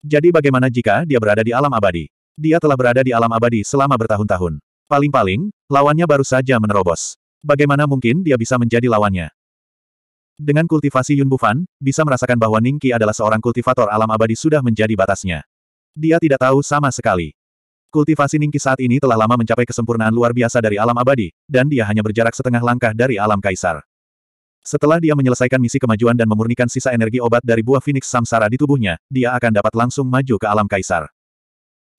Jadi bagaimana jika dia berada di alam abadi? Dia telah berada di alam abadi selama bertahun-tahun. Paling-paling, lawannya baru saja menerobos. Bagaimana mungkin dia bisa menjadi lawannya? Dengan kultivasi Yun Bufan, bisa merasakan bahwa Ningki adalah seorang kultivator alam abadi sudah menjadi batasnya. Dia tidak tahu sama sekali. Kultivasi Ningki saat ini telah lama mencapai kesempurnaan luar biasa dari alam abadi, dan dia hanya berjarak setengah langkah dari alam kaisar. Setelah dia menyelesaikan misi kemajuan dan memurnikan sisa energi obat dari buah Phoenix Samsara di tubuhnya, dia akan dapat langsung maju ke alam kaisar.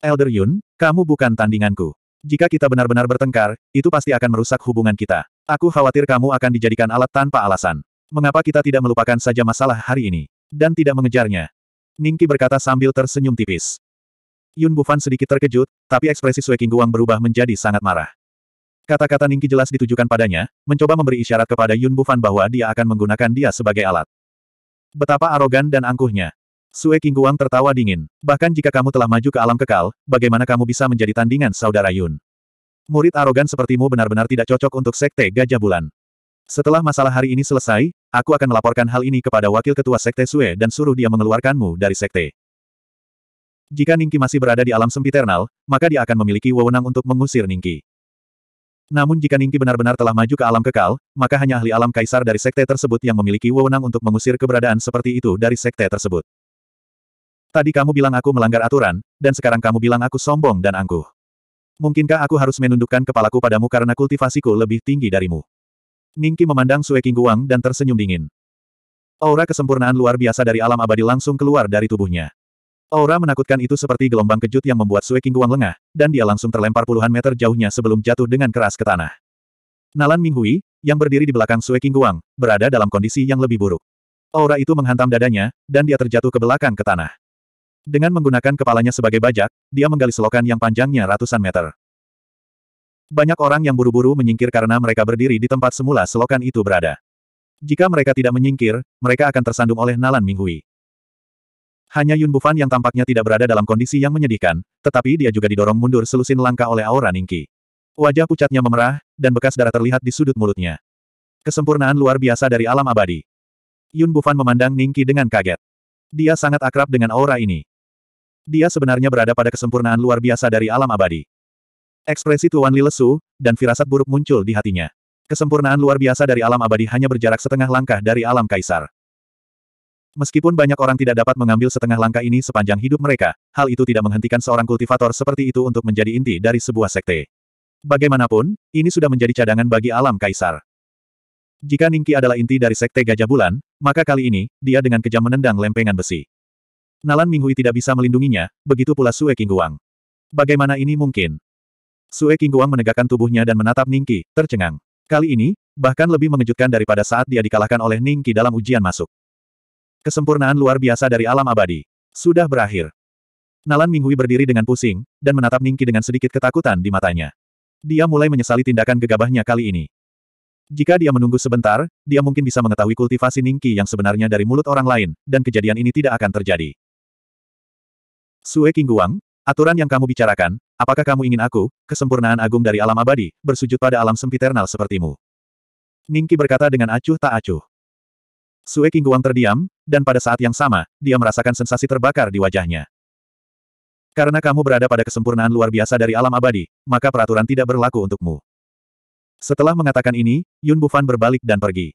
Elder Yun, kamu bukan tandinganku. Jika kita benar-benar bertengkar, itu pasti akan merusak hubungan kita. Aku khawatir kamu akan dijadikan alat tanpa alasan. Mengapa kita tidak melupakan saja masalah hari ini, dan tidak mengejarnya? Ningki berkata sambil tersenyum tipis. Yun Bufan sedikit terkejut, tapi ekspresi Sue Guang berubah menjadi sangat marah. Kata-kata Ningki jelas ditujukan padanya, mencoba memberi isyarat kepada Yun Bufan bahwa dia akan menggunakan dia sebagai alat. Betapa arogan dan angkuhnya. Sue Guang tertawa dingin. Bahkan jika kamu telah maju ke alam kekal, bagaimana kamu bisa menjadi tandingan saudara Yun? Murid arogan sepertimu benar-benar tidak cocok untuk sekte Gajah Bulan. Setelah masalah hari ini selesai, Aku akan melaporkan hal ini kepada wakil ketua Sekte Sue dan suruh dia mengeluarkanmu dari Sekte. Jika Ningki masih berada di alam sempiternal, maka dia akan memiliki wewenang untuk mengusir Ningki. Namun jika Ningki benar-benar telah maju ke alam kekal, maka hanya ahli alam kaisar dari sekte tersebut yang memiliki wewenang untuk mengusir keberadaan seperti itu dari sekte tersebut. Tadi kamu bilang aku melanggar aturan, dan sekarang kamu bilang aku sombong dan angkuh. Mungkinkah aku harus menundukkan kepalaku padamu karena kultivasiku lebih tinggi darimu? Ningki memandang Sue Guang dan tersenyum dingin. Aura kesempurnaan luar biasa dari alam abadi langsung keluar dari tubuhnya. Aura menakutkan itu seperti gelombang kejut yang membuat Sue Guang lengah, dan dia langsung terlempar puluhan meter jauhnya sebelum jatuh dengan keras ke tanah. Nalan Minghui, yang berdiri di belakang Sue Guang, berada dalam kondisi yang lebih buruk. Aura itu menghantam dadanya, dan dia terjatuh ke belakang ke tanah. Dengan menggunakan kepalanya sebagai bajak, dia menggali selokan yang panjangnya ratusan meter. Banyak orang yang buru-buru menyingkir karena mereka berdiri di tempat semula selokan itu berada. Jika mereka tidak menyingkir, mereka akan tersandung oleh nalan Minghui. Hanya Yun Bufan yang tampaknya tidak berada dalam kondisi yang menyedihkan, tetapi dia juga didorong mundur selusin langkah oleh aura Ningki. Wajah pucatnya memerah, dan bekas darah terlihat di sudut mulutnya. Kesempurnaan luar biasa dari alam abadi. Yun Bufan memandang Ningki dengan kaget. Dia sangat akrab dengan aura ini. Dia sebenarnya berada pada kesempurnaan luar biasa dari alam abadi. Ekspresi Tuan Li lesu, dan firasat buruk muncul di hatinya. Kesempurnaan luar biasa dari alam abadi hanya berjarak setengah langkah dari alam kaisar. Meskipun banyak orang tidak dapat mengambil setengah langkah ini sepanjang hidup mereka, hal itu tidak menghentikan seorang kultivator seperti itu untuk menjadi inti dari sebuah sekte. Bagaimanapun, ini sudah menjadi cadangan bagi alam kaisar. Jika Ningki adalah inti dari sekte Gajah Bulan, maka kali ini, dia dengan kejam menendang lempengan besi. Nalan Minghui tidak bisa melindunginya, begitu pula Sue Qingguang. Bagaimana ini mungkin? Sue Kingguang menegakkan tubuhnya dan menatap Ningqi, tercengang. Kali ini, bahkan lebih mengejutkan daripada saat dia dikalahkan oleh Ningqi dalam ujian masuk. Kesempurnaan luar biasa dari alam abadi. Sudah berakhir. Nalan Minghui berdiri dengan pusing, dan menatap Ningqi dengan sedikit ketakutan di matanya. Dia mulai menyesali tindakan gegabahnya kali ini. Jika dia menunggu sebentar, dia mungkin bisa mengetahui kultivasi Ningqi yang sebenarnya dari mulut orang lain, dan kejadian ini tidak akan terjadi. Sue Kingguang. Aturan yang kamu bicarakan, apakah kamu ingin aku, kesempurnaan agung dari alam abadi, bersujud pada alam sempiternal sepertimu? Ningki berkata dengan acuh tak acuh. Sue Kingguang terdiam, dan pada saat yang sama, dia merasakan sensasi terbakar di wajahnya. Karena kamu berada pada kesempurnaan luar biasa dari alam abadi, maka peraturan tidak berlaku untukmu. Setelah mengatakan ini, Yun Bufan berbalik dan pergi.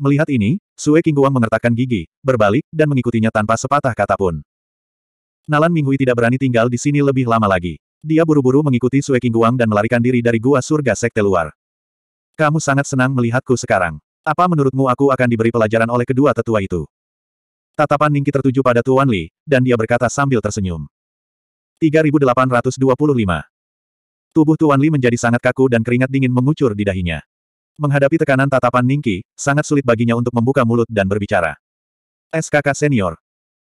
Melihat ini, Sue Kingguang mengertakkan gigi, berbalik, dan mengikutinya tanpa sepatah kata pun. Nalan Minghui tidak berani tinggal di sini lebih lama lagi. Dia buru-buru mengikuti Sue Qingguang dan melarikan diri dari gua surga sekte luar. Kamu sangat senang melihatku sekarang. Apa menurutmu aku akan diberi pelajaran oleh kedua tetua itu? Tatapan Ningki tertuju pada Tuan Li, dan dia berkata sambil tersenyum. 3825 Tubuh Tuan Li menjadi sangat kaku dan keringat dingin mengucur di dahinya. Menghadapi tekanan tatapan Ningki, sangat sulit baginya untuk membuka mulut dan berbicara. SKK Senior.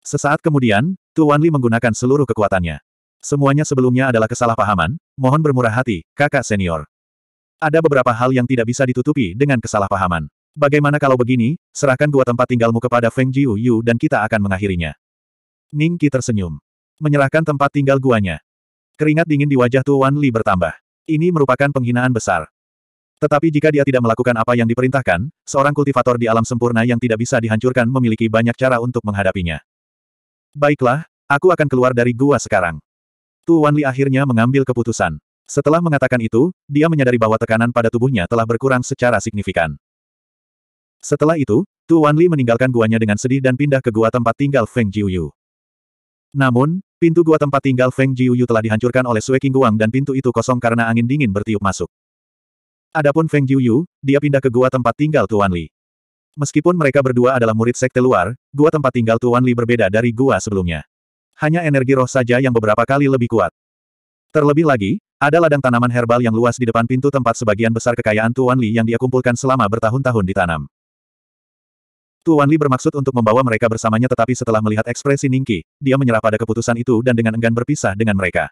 Sesaat kemudian, Tuan Li menggunakan seluruh kekuatannya. Semuanya sebelumnya adalah kesalahpahaman, mohon bermurah hati, kakak senior. Ada beberapa hal yang tidak bisa ditutupi dengan kesalahpahaman. Bagaimana kalau begini, serahkan gua tempat tinggalmu kepada Feng Jiu Yu dan kita akan mengakhirinya. Ning Qi tersenyum. Menyerahkan tempat tinggal guanya. Keringat dingin di wajah Tuan Li bertambah. Ini merupakan penghinaan besar. Tetapi jika dia tidak melakukan apa yang diperintahkan, seorang kultivator di alam sempurna yang tidak bisa dihancurkan memiliki banyak cara untuk menghadapinya. Baiklah, aku akan keluar dari gua sekarang. Tuan Li akhirnya mengambil keputusan. Setelah mengatakan itu, dia menyadari bahwa tekanan pada tubuhnya telah berkurang secara signifikan. Setelah itu, Tuan Li meninggalkan guanya dengan sedih dan pindah ke gua tempat tinggal Feng Jiuyu. Namun, pintu gua tempat tinggal Feng Jiuyu telah dihancurkan oleh Sue Guang dan pintu itu kosong karena angin dingin bertiup masuk. Adapun Feng Jiuyu, dia pindah ke gua tempat tinggal Tuan Li. Meskipun mereka berdua adalah murid sekte luar, gua tempat tinggal Tuan Li berbeda dari gua sebelumnya. Hanya energi roh saja yang beberapa kali lebih kuat. Terlebih lagi, ada ladang tanaman herbal yang luas di depan pintu tempat sebagian besar kekayaan Tuan Li yang dia kumpulkan selama bertahun-tahun ditanam. Tuan Li bermaksud untuk membawa mereka bersamanya tetapi setelah melihat ekspresi Ningki, dia menyerah pada keputusan itu dan dengan enggan berpisah dengan mereka.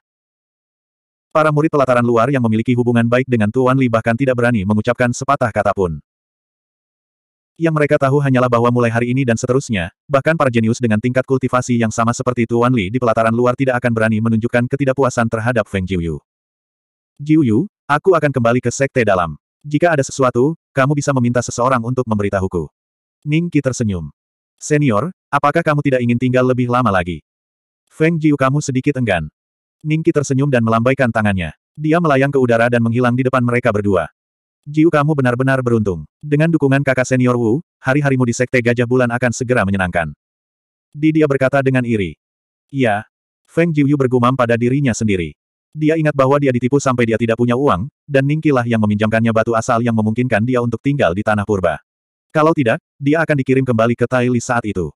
Para murid pelataran luar yang memiliki hubungan baik dengan Tuan Li bahkan tidak berani mengucapkan sepatah kata pun. Yang mereka tahu hanyalah bahwa mulai hari ini dan seterusnya, bahkan para jenius dengan tingkat kultivasi yang sama seperti Tuan Li di pelataran luar tidak akan berani menunjukkan ketidakpuasan terhadap Feng Jiuyu. Jiuyu, aku akan kembali ke sekte dalam. Jika ada sesuatu, kamu bisa meminta seseorang untuk memberitahuku. Ning Qi tersenyum. Senior, apakah kamu tidak ingin tinggal lebih lama lagi? Feng Jiu kamu sedikit enggan. Ning Qi tersenyum dan melambaikan tangannya. Dia melayang ke udara dan menghilang di depan mereka berdua. Jiu kamu benar-benar beruntung. Dengan dukungan kakak senior Wu, hari-harimu di Sekte Gajah Bulan akan segera menyenangkan. Di dia berkata dengan iri. Ya, Feng Jiuyu bergumam pada dirinya sendiri. Dia ingat bahwa dia ditipu sampai dia tidak punya uang, dan Ningkilah yang meminjamkannya batu asal yang memungkinkan dia untuk tinggal di Tanah Purba. Kalau tidak, dia akan dikirim kembali ke Li saat itu.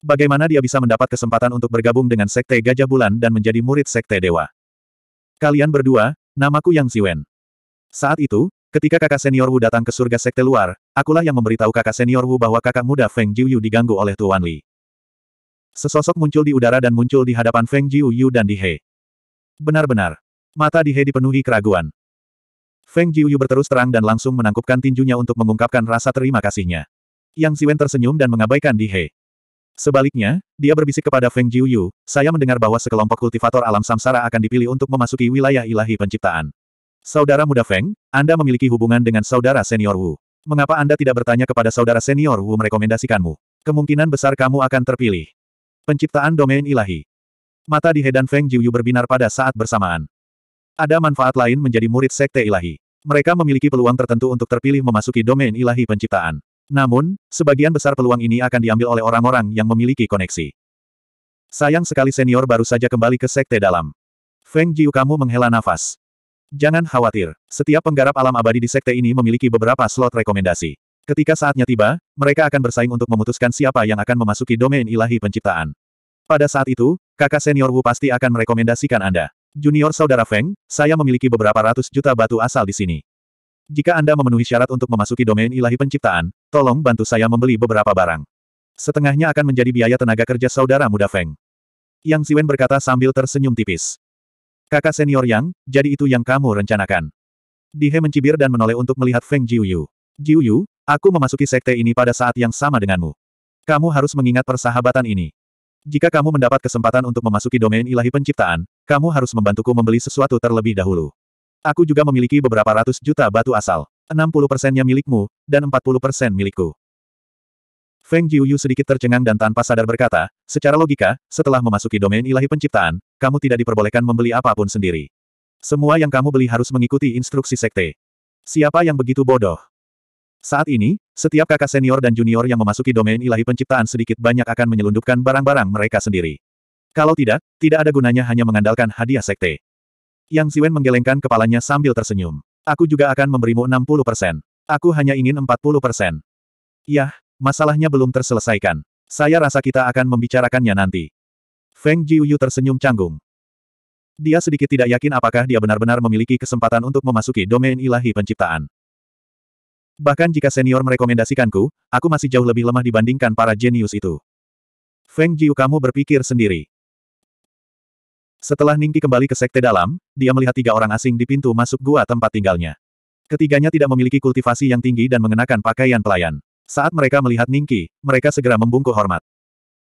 Bagaimana dia bisa mendapat kesempatan untuk bergabung dengan Sekte Gajah Bulan dan menjadi murid Sekte Dewa? Kalian berdua, namaku Yang Siwen. Saat itu, Ketika kakak senior Wu datang ke surga sekte luar, akulah yang memberitahu kakak senior Wu bahwa kakak muda Feng Jiuyu diganggu oleh Tuan Li. Sesosok muncul di udara dan muncul di hadapan Feng Jiuyu dan Di He. Benar-benar. Mata Di He dipenuhi keraguan. Feng Jiuyu berterus terang dan langsung menangkupkan tinjunya untuk mengungkapkan rasa terima kasihnya. Yang Ziwen tersenyum dan mengabaikan Di He. Sebaliknya, dia berbisik kepada Feng Jiuyu, saya mendengar bahwa sekelompok kultivator alam samsara akan dipilih untuk memasuki wilayah ilahi penciptaan. Saudara muda Feng, Anda memiliki hubungan dengan saudara senior Wu. Mengapa Anda tidak bertanya kepada saudara senior Wu merekomendasikanmu? Kemungkinan besar kamu akan terpilih. Penciptaan domain ilahi. Mata di Hedan Feng Jiuyu berbinar pada saat bersamaan. Ada manfaat lain menjadi murid sekte ilahi. Mereka memiliki peluang tertentu untuk terpilih memasuki domain ilahi penciptaan. Namun, sebagian besar peluang ini akan diambil oleh orang-orang yang memiliki koneksi. Sayang sekali senior baru saja kembali ke sekte dalam. Feng Jiu kamu menghela nafas. Jangan khawatir, setiap penggarap alam abadi di sekte ini memiliki beberapa slot rekomendasi. Ketika saatnya tiba, mereka akan bersaing untuk memutuskan siapa yang akan memasuki domain ilahi penciptaan. Pada saat itu, kakak senior Wu pasti akan merekomendasikan Anda. Junior saudara Feng, saya memiliki beberapa ratus juta batu asal di sini. Jika Anda memenuhi syarat untuk memasuki domain ilahi penciptaan, tolong bantu saya membeli beberapa barang. Setengahnya akan menjadi biaya tenaga kerja saudara muda Feng. Yang Siwen berkata sambil tersenyum tipis. Kakak senior Yang, jadi itu yang kamu rencanakan. Dihe mencibir dan menoleh untuk melihat Feng Jiuyu. Jiuyu, aku memasuki sekte ini pada saat yang sama denganmu. Kamu harus mengingat persahabatan ini. Jika kamu mendapat kesempatan untuk memasuki domain ilahi penciptaan, kamu harus membantuku membeli sesuatu terlebih dahulu. Aku juga memiliki beberapa ratus juta batu asal. 60 persennya milikmu, dan 40 persen milikku. Feng Jiuyu sedikit tercengang dan tanpa sadar berkata, secara logika, setelah memasuki domain ilahi penciptaan, kamu tidak diperbolehkan membeli apapun sendiri. Semua yang kamu beli harus mengikuti instruksi sekte. Siapa yang begitu bodoh? Saat ini, setiap kakak senior dan junior yang memasuki domain ilahi penciptaan sedikit banyak akan menyelundupkan barang-barang mereka sendiri. Kalau tidak, tidak ada gunanya hanya mengandalkan hadiah sekte. Yang Ziwen menggelengkan kepalanya sambil tersenyum. Aku juga akan memberimu 60%. Aku hanya ingin 40%. Yah, masalahnya belum terselesaikan. Saya rasa kita akan membicarakannya nanti. Feng Jiuyu tersenyum canggung. Dia sedikit tidak yakin apakah dia benar-benar memiliki kesempatan untuk memasuki domain ilahi penciptaan. Bahkan jika senior merekomendasikanku, aku masih jauh lebih lemah dibandingkan para jenius itu. Feng Jiu kamu berpikir sendiri. Setelah Ningki kembali ke sekte dalam, dia melihat tiga orang asing di pintu masuk gua tempat tinggalnya. Ketiganya tidak memiliki kultivasi yang tinggi dan mengenakan pakaian pelayan. Saat mereka melihat Ningki, mereka segera membungkuk hormat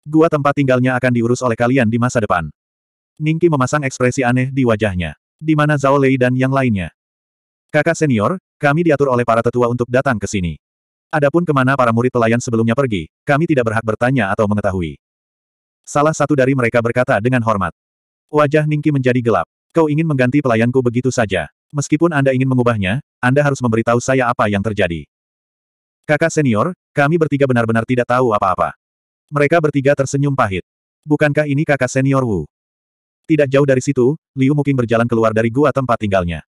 gua tempat tinggalnya akan diurus oleh kalian di masa depan. Ningki memasang ekspresi aneh di wajahnya. Di mana Zhao Lei dan yang lainnya? Kakak senior, kami diatur oleh para tetua untuk datang ke sini. Adapun kemana para murid pelayan sebelumnya pergi, kami tidak berhak bertanya atau mengetahui. Salah satu dari mereka berkata dengan hormat. Wajah Ningki menjadi gelap. Kau ingin mengganti pelayanku begitu saja. Meskipun Anda ingin mengubahnya, Anda harus memberitahu saya apa yang terjadi. Kakak senior, kami bertiga benar-benar tidak tahu apa-apa. Mereka bertiga tersenyum pahit. Bukankah ini kakak senior Wu? Tidak jauh dari situ, Liu Muking berjalan keluar dari gua tempat tinggalnya.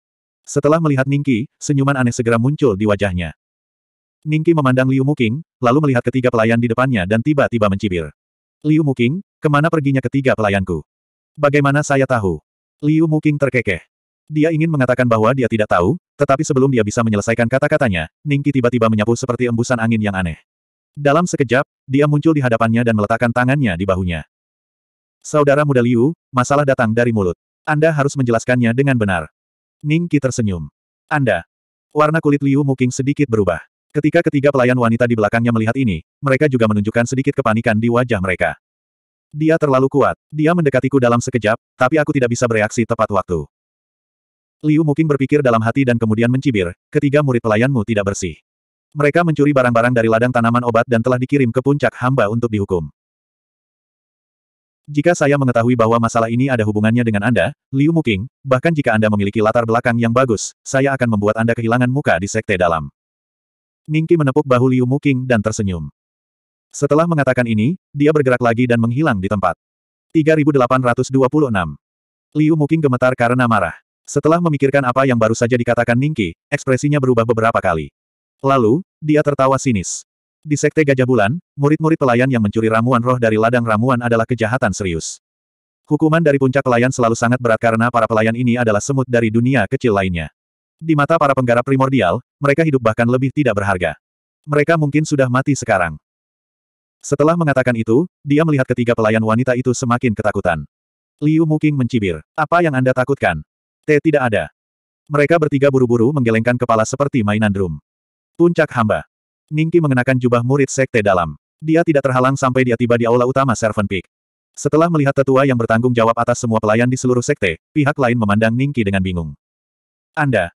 Setelah melihat Ningki, senyuman aneh segera muncul di wajahnya. Ningki memandang Liu Muking, lalu melihat ketiga pelayan di depannya dan tiba-tiba mencibir. Liu Muking, kemana perginya ketiga pelayanku? Bagaimana saya tahu? Liu Muking terkekeh. Dia ingin mengatakan bahwa dia tidak tahu, tetapi sebelum dia bisa menyelesaikan kata-katanya, Ningki tiba-tiba menyapu seperti embusan angin yang aneh. Dalam sekejap, dia muncul di hadapannya dan meletakkan tangannya di bahunya. Saudara muda Liu, masalah datang dari mulut. Anda harus menjelaskannya dengan benar. Ning Qi tersenyum. Anda. Warna kulit Liu Muking sedikit berubah. Ketika ketiga pelayan wanita di belakangnya melihat ini, mereka juga menunjukkan sedikit kepanikan di wajah mereka. Dia terlalu kuat. Dia mendekatiku dalam sekejap, tapi aku tidak bisa bereaksi tepat waktu. Liu Muking berpikir dalam hati dan kemudian mencibir, ketiga murid pelayanmu tidak bersih. Mereka mencuri barang-barang dari ladang tanaman obat dan telah dikirim ke puncak hamba untuk dihukum. Jika saya mengetahui bahwa masalah ini ada hubungannya dengan Anda, Liu Muking, bahkan jika Anda memiliki latar belakang yang bagus, saya akan membuat Anda kehilangan muka di sekte dalam. Ningki menepuk bahu Liu Muking dan tersenyum. Setelah mengatakan ini, dia bergerak lagi dan menghilang di tempat. 3826. Liu Muking gemetar karena marah. Setelah memikirkan apa yang baru saja dikatakan Ningki, ekspresinya berubah beberapa kali. Lalu, dia tertawa sinis. Di Sekte Gajah Bulan, murid-murid pelayan yang mencuri ramuan roh dari ladang ramuan adalah kejahatan serius. Hukuman dari puncak pelayan selalu sangat berat karena para pelayan ini adalah semut dari dunia kecil lainnya. Di mata para penggarap primordial, mereka hidup bahkan lebih tidak berharga. Mereka mungkin sudah mati sekarang. Setelah mengatakan itu, dia melihat ketiga pelayan wanita itu semakin ketakutan. Liu Muking mencibir. Apa yang Anda takutkan? T tidak ada. Mereka bertiga buru-buru menggelengkan kepala seperti mainan drum. Puncak hamba. Ningki mengenakan jubah murid sekte dalam. Dia tidak terhalang sampai dia tiba di aula utama Servant Peak. Setelah melihat tetua yang bertanggung jawab atas semua pelayan di seluruh sekte, pihak lain memandang Ningki dengan bingung. Anda.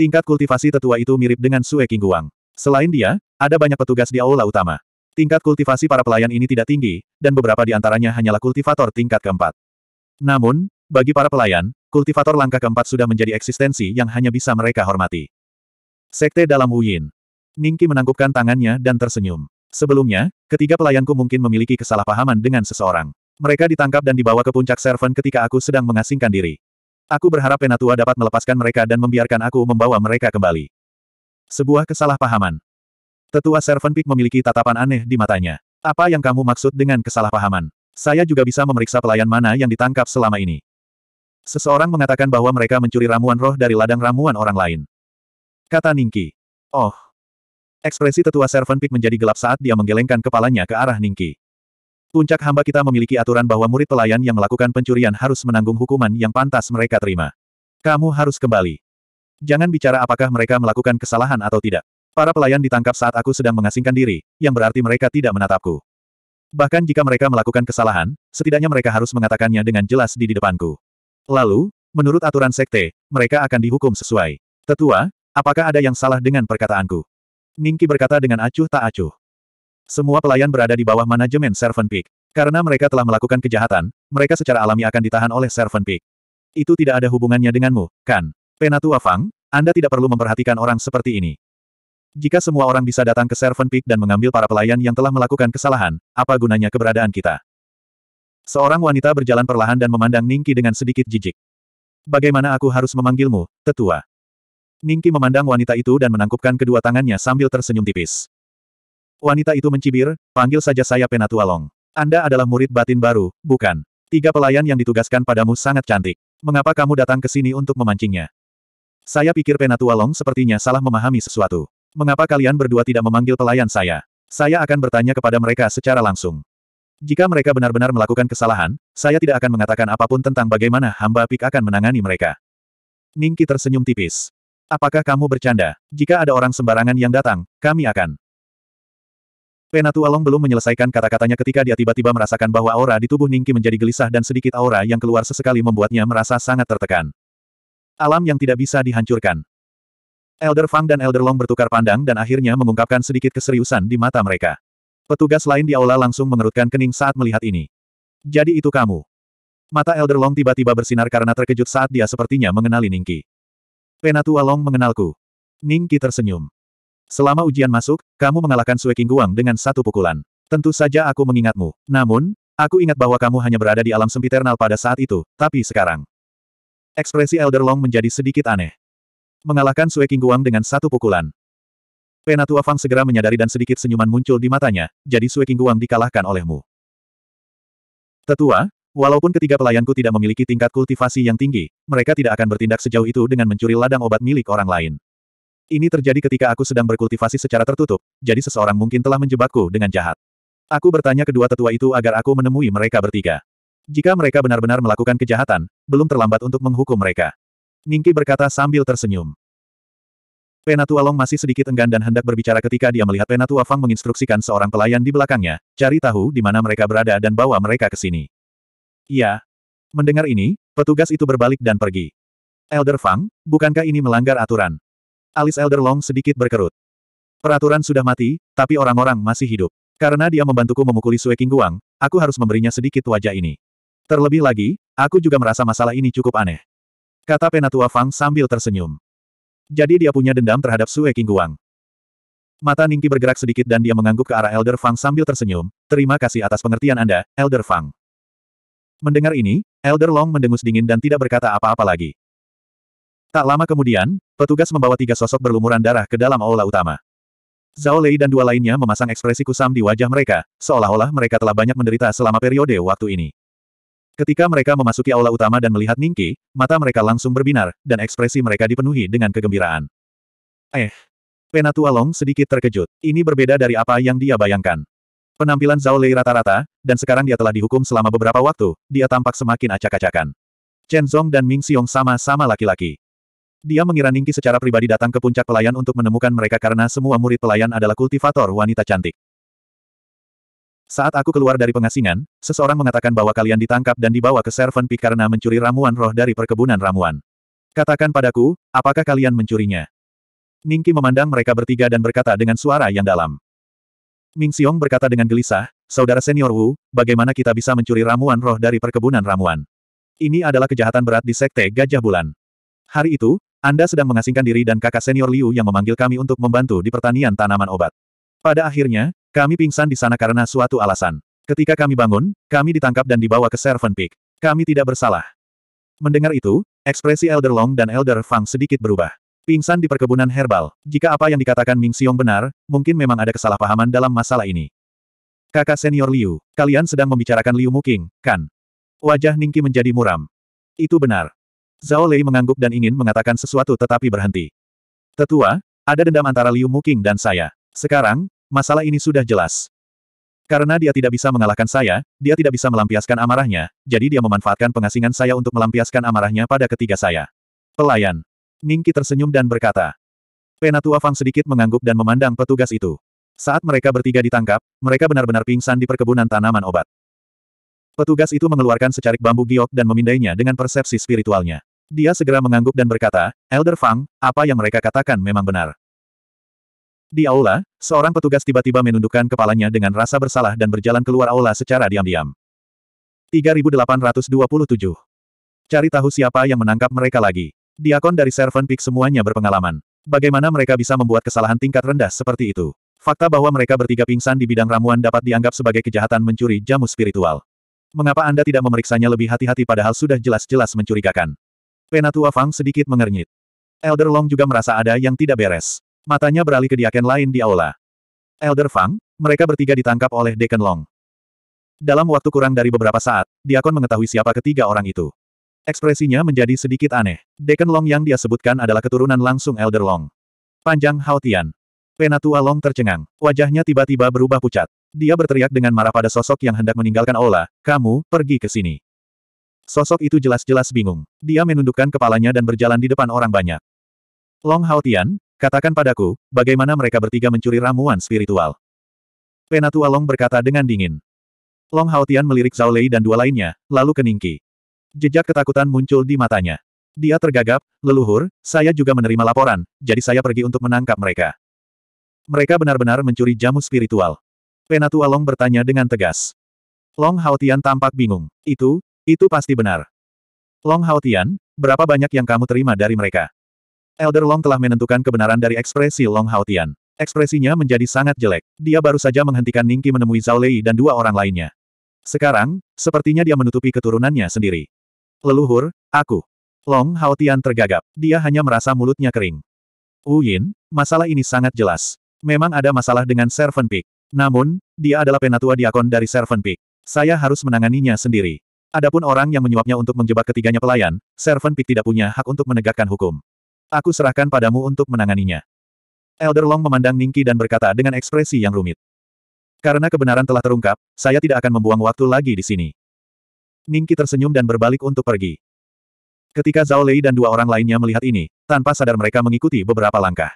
Tingkat kultivasi tetua itu mirip dengan Sue Kingguang. Selain dia, ada banyak petugas di aula utama. Tingkat kultivasi para pelayan ini tidak tinggi, dan beberapa di antaranya hanyalah kultivator tingkat keempat. Namun, bagi para pelayan, kultivator langkah keempat sudah menjadi eksistensi yang hanya bisa mereka hormati. Sekte dalam Wuyin. Ningki menangkupkan tangannya dan tersenyum. Sebelumnya, ketiga pelayanku mungkin memiliki kesalahpahaman dengan seseorang. Mereka ditangkap dan dibawa ke puncak servant ketika aku sedang mengasingkan diri. Aku berharap Penatua dapat melepaskan mereka dan membiarkan aku membawa mereka kembali. Sebuah kesalahpahaman. Tetua Servant Peak memiliki tatapan aneh di matanya. Apa yang kamu maksud dengan kesalahpahaman? Saya juga bisa memeriksa pelayan mana yang ditangkap selama ini. Seseorang mengatakan bahwa mereka mencuri ramuan roh dari ladang ramuan orang lain. Kata Ningki. Oh. Ekspresi tetua Servant Peak menjadi gelap saat dia menggelengkan kepalanya ke arah Ningki. Puncak hamba kita memiliki aturan bahwa murid pelayan yang melakukan pencurian harus menanggung hukuman yang pantas mereka terima. Kamu harus kembali. Jangan bicara apakah mereka melakukan kesalahan atau tidak. Para pelayan ditangkap saat aku sedang mengasingkan diri, yang berarti mereka tidak menatapku. Bahkan jika mereka melakukan kesalahan, setidaknya mereka harus mengatakannya dengan jelas di, di depanku. Lalu, menurut aturan sekte, mereka akan dihukum sesuai. Tetua, Apakah ada yang salah dengan perkataanku? Ningki berkata dengan acuh tak acuh. Semua pelayan berada di bawah manajemen Servant Peak. Karena mereka telah melakukan kejahatan, mereka secara alami akan ditahan oleh Servant Peak. Itu tidak ada hubungannya denganmu, kan? Penatua Fang, Anda tidak perlu memperhatikan orang seperti ini. Jika semua orang bisa datang ke Servant Peak dan mengambil para pelayan yang telah melakukan kesalahan, apa gunanya keberadaan kita? Seorang wanita berjalan perlahan dan memandang Ningki dengan sedikit jijik. Bagaimana aku harus memanggilmu, tetua? Ningki memandang wanita itu dan menangkupkan kedua tangannya sambil tersenyum tipis. Wanita itu mencibir, panggil saja saya Penatua Long. Anda adalah murid batin baru, bukan? Tiga pelayan yang ditugaskan padamu sangat cantik. Mengapa kamu datang ke sini untuk memancingnya? Saya pikir Penatua Long sepertinya salah memahami sesuatu. Mengapa kalian berdua tidak memanggil pelayan saya? Saya akan bertanya kepada mereka secara langsung. Jika mereka benar-benar melakukan kesalahan, saya tidak akan mengatakan apapun tentang bagaimana hamba pik akan menangani mereka. Ningki tersenyum tipis. Apakah kamu bercanda? Jika ada orang sembarangan yang datang, kami akan. Penatualong belum menyelesaikan kata-katanya ketika dia tiba-tiba merasakan bahwa aura di tubuh Ningki menjadi gelisah dan sedikit aura yang keluar sesekali membuatnya merasa sangat tertekan. Alam yang tidak bisa dihancurkan. Elder Fang dan Elder Long bertukar pandang dan akhirnya mengungkapkan sedikit keseriusan di mata mereka. Petugas lain di aula langsung mengerutkan kening saat melihat ini. Jadi itu kamu. Mata Elder Long tiba-tiba bersinar karena terkejut saat dia sepertinya mengenali Ningki. Penatua Long mengenalku. Ning Qi tersenyum. Selama ujian masuk, kamu mengalahkan Sue Guang dengan satu pukulan. Tentu saja aku mengingatmu. Namun, aku ingat bahwa kamu hanya berada di alam sempiternal pada saat itu, tapi sekarang. Ekspresi Elder Long menjadi sedikit aneh. Mengalahkan Sue Guang dengan satu pukulan. Penatua Fang segera menyadari dan sedikit senyuman muncul di matanya, jadi Sue Guang dikalahkan olehmu. Tetua, Walaupun ketiga pelayanku tidak memiliki tingkat kultivasi yang tinggi, mereka tidak akan bertindak sejauh itu dengan mencuri ladang obat milik orang lain. Ini terjadi ketika aku sedang berkultivasi secara tertutup, jadi seseorang mungkin telah menjebakku dengan jahat. Aku bertanya kedua tetua itu agar aku menemui mereka bertiga. Jika mereka benar-benar melakukan kejahatan, belum terlambat untuk menghukum mereka. Ningki berkata sambil tersenyum. Penatua Long masih sedikit enggan dan hendak berbicara ketika dia melihat Penatua Fang menginstruksikan seorang pelayan di belakangnya, cari tahu di mana mereka berada dan bawa mereka ke sini. Iya. Mendengar ini, petugas itu berbalik dan pergi. Elder Fang, bukankah ini melanggar aturan? Alis Elder Long sedikit berkerut. Peraturan sudah mati, tapi orang-orang masih hidup. Karena dia membantuku memukuli Sue King Guang, aku harus memberinya sedikit wajah ini. Terlebih lagi, aku juga merasa masalah ini cukup aneh. Kata Penatua Fang sambil tersenyum. Jadi dia punya dendam terhadap Sue King Guang. Mata Ningki bergerak sedikit dan dia mengangguk ke arah Elder Fang sambil tersenyum. Terima kasih atas pengertian Anda, Elder Fang. Mendengar ini, Elder Long mendengus dingin dan tidak berkata apa-apa lagi. Tak lama kemudian, petugas membawa tiga sosok berlumuran darah ke dalam aula utama. Zhao Lei dan dua lainnya memasang ekspresi kusam di wajah mereka, seolah-olah mereka telah banyak menderita selama periode waktu ini. Ketika mereka memasuki aula utama dan melihat Ningki, mata mereka langsung berbinar, dan ekspresi mereka dipenuhi dengan kegembiraan. Eh, Penatua Long sedikit terkejut. Ini berbeda dari apa yang dia bayangkan. Penampilan Zhao Lei rata-rata, dan sekarang dia telah dihukum selama beberapa waktu, dia tampak semakin acak-acakan. Chen Zhong dan Ming Xiong sama-sama laki-laki. Dia mengira Ningki secara pribadi datang ke puncak pelayan untuk menemukan mereka karena semua murid pelayan adalah kultivator wanita cantik. Saat aku keluar dari pengasingan, seseorang mengatakan bahwa kalian ditangkap dan dibawa ke Servant Peak karena mencuri ramuan roh dari perkebunan ramuan. Katakan padaku, apakah kalian mencurinya? Ningki memandang mereka bertiga dan berkata dengan suara yang dalam. Ming Xiong berkata dengan gelisah, Saudara senior Wu, bagaimana kita bisa mencuri ramuan roh dari perkebunan ramuan? Ini adalah kejahatan berat di Sekte Gajah Bulan. Hari itu, Anda sedang mengasingkan diri dan kakak senior Liu yang memanggil kami untuk membantu di pertanian tanaman obat. Pada akhirnya, kami pingsan di sana karena suatu alasan. Ketika kami bangun, kami ditangkap dan dibawa ke Servant Peak. Kami tidak bersalah. Mendengar itu, ekspresi Elder Long dan Elder Fang sedikit berubah. Pingsan di perkebunan herbal, jika apa yang dikatakan Ming Xiong benar, mungkin memang ada kesalahpahaman dalam masalah ini. Kakak senior Liu, kalian sedang membicarakan Liu Muking, kan? Wajah Ningki menjadi muram. Itu benar. Zhao Lei mengangguk dan ingin mengatakan sesuatu tetapi berhenti. Tetua, ada dendam antara Liu Muking dan saya. Sekarang, masalah ini sudah jelas. Karena dia tidak bisa mengalahkan saya, dia tidak bisa melampiaskan amarahnya, jadi dia memanfaatkan pengasingan saya untuk melampiaskan amarahnya pada ketiga saya. Pelayan. Ningki tersenyum dan berkata. Penatua Fang sedikit mengangguk dan memandang petugas itu. Saat mereka bertiga ditangkap, mereka benar-benar pingsan di perkebunan tanaman obat. Petugas itu mengeluarkan secarik bambu giok dan memindainya dengan persepsi spiritualnya. Dia segera mengangguk dan berkata, Elder Fang, apa yang mereka katakan memang benar. Di aula, seorang petugas tiba-tiba menundukkan kepalanya dengan rasa bersalah dan berjalan keluar aula secara diam-diam. 3827. Cari tahu siapa yang menangkap mereka lagi. Diakon dari Servant Peak semuanya berpengalaman. Bagaimana mereka bisa membuat kesalahan tingkat rendah seperti itu? Fakta bahwa mereka bertiga pingsan di bidang ramuan dapat dianggap sebagai kejahatan mencuri jamu spiritual. Mengapa Anda tidak memeriksanya lebih hati-hati padahal sudah jelas-jelas mencurigakan? Penatua Fang sedikit mengernyit. Elder Long juga merasa ada yang tidak beres. Matanya beralih ke diaken lain di aula. Elder Fang, mereka bertiga ditangkap oleh Dekan Long. Dalam waktu kurang dari beberapa saat, Diakon mengetahui siapa ketiga orang itu. Ekspresinya menjadi sedikit aneh. Deken Long yang dia sebutkan adalah keturunan langsung Elder Long. Panjang Haotian. Penatua Long tercengang. Wajahnya tiba-tiba berubah pucat. Dia berteriak dengan marah pada sosok yang hendak meninggalkan aula, kamu, pergi ke sini. Sosok itu jelas-jelas bingung. Dia menundukkan kepalanya dan berjalan di depan orang banyak. Long Haotian, katakan padaku, bagaimana mereka bertiga mencuri ramuan spiritual. Penatua Long berkata dengan dingin. Long Haotian melirik Zhao Lei dan dua lainnya, lalu keningki. Jejak ketakutan muncul di matanya. Dia tergagap, leluhur, saya juga menerima laporan, jadi saya pergi untuk menangkap mereka. Mereka benar-benar mencuri jamu spiritual. Penatua Long bertanya dengan tegas. Long Haotian tampak bingung. Itu, itu pasti benar. Long Haotian, berapa banyak yang kamu terima dari mereka? Elder Long telah menentukan kebenaran dari ekspresi Long Haotian. Ekspresinya menjadi sangat jelek. Dia baru saja menghentikan Ningki menemui Zhao Lei dan dua orang lainnya. Sekarang, sepertinya dia menutupi keturunannya sendiri. Leluhur, aku. Long Haotian tergagap. Dia hanya merasa mulutnya kering. Uyin, masalah ini sangat jelas. Memang ada masalah dengan Servant Peak. Namun, dia adalah penatua diakon dari Servant Peak. Saya harus menanganinya sendiri. Adapun orang yang menyuapnya untuk menjebak ketiganya pelayan, Servant Peak tidak punya hak untuk menegakkan hukum. Aku serahkan padamu untuk menanganinya. Elder Long memandang Ningki dan berkata dengan ekspresi yang rumit. Karena kebenaran telah terungkap, saya tidak akan membuang waktu lagi di sini. Ningki tersenyum dan berbalik untuk pergi. Ketika Zhao Lei dan dua orang lainnya melihat ini, tanpa sadar mereka mengikuti beberapa langkah.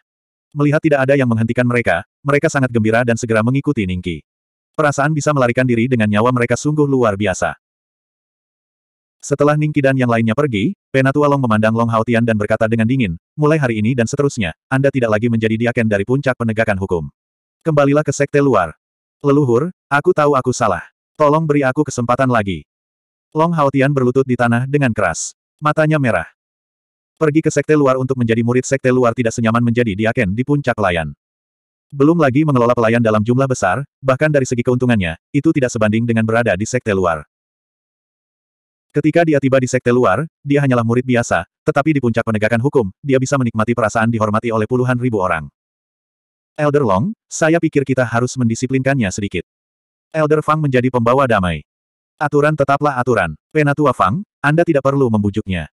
Melihat tidak ada yang menghentikan mereka, mereka sangat gembira dan segera mengikuti Ningki. Perasaan bisa melarikan diri dengan nyawa mereka sungguh luar biasa. Setelah Ningki dan yang lainnya pergi, Penatua Long memandang Long Haotian dan berkata dengan dingin, mulai hari ini dan seterusnya, Anda tidak lagi menjadi diaken dari puncak penegakan hukum. Kembalilah ke sekte luar. Leluhur, aku tahu aku salah. Tolong beri aku kesempatan lagi. Long Haotian berlutut di tanah dengan keras. Matanya merah. Pergi ke sekte luar untuk menjadi murid sekte luar tidak senyaman menjadi diaken di puncak pelayan. Belum lagi mengelola pelayan dalam jumlah besar, bahkan dari segi keuntungannya, itu tidak sebanding dengan berada di sekte luar. Ketika dia tiba di sekte luar, dia hanyalah murid biasa, tetapi di puncak penegakan hukum, dia bisa menikmati perasaan dihormati oleh puluhan ribu orang. Elder Long, saya pikir kita harus mendisiplinkannya sedikit. Elder Fang menjadi pembawa damai. Aturan tetaplah aturan. Penatua Fang, Anda tidak perlu membujuknya.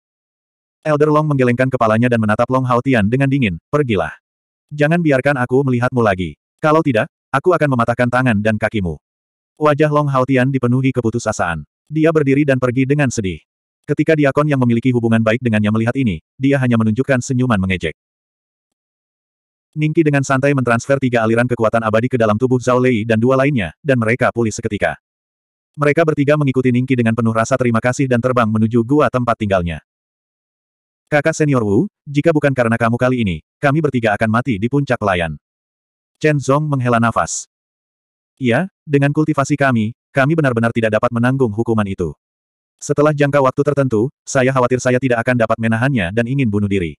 Elder Long menggelengkan kepalanya dan menatap Long Haotian dengan dingin, pergilah. Jangan biarkan aku melihatmu lagi. Kalau tidak, aku akan mematahkan tangan dan kakimu. Wajah Long Haotian dipenuhi keputusasaan. Dia berdiri dan pergi dengan sedih. Ketika diakon yang memiliki hubungan baik dengannya melihat ini, dia hanya menunjukkan senyuman mengejek. Ningki dengan santai mentransfer tiga aliran kekuatan abadi ke dalam tubuh Zhao Lei dan dua lainnya, dan mereka pulih seketika. Mereka bertiga mengikuti Ningki dengan penuh rasa terima kasih dan terbang menuju gua tempat tinggalnya. Kakak senior Wu, jika bukan karena kamu kali ini, kami bertiga akan mati di puncak pelayan. Chen Zhong menghela nafas. Iya, dengan kultivasi kami, kami benar-benar tidak dapat menanggung hukuman itu. Setelah jangka waktu tertentu, saya khawatir saya tidak akan dapat menahannya dan ingin bunuh diri.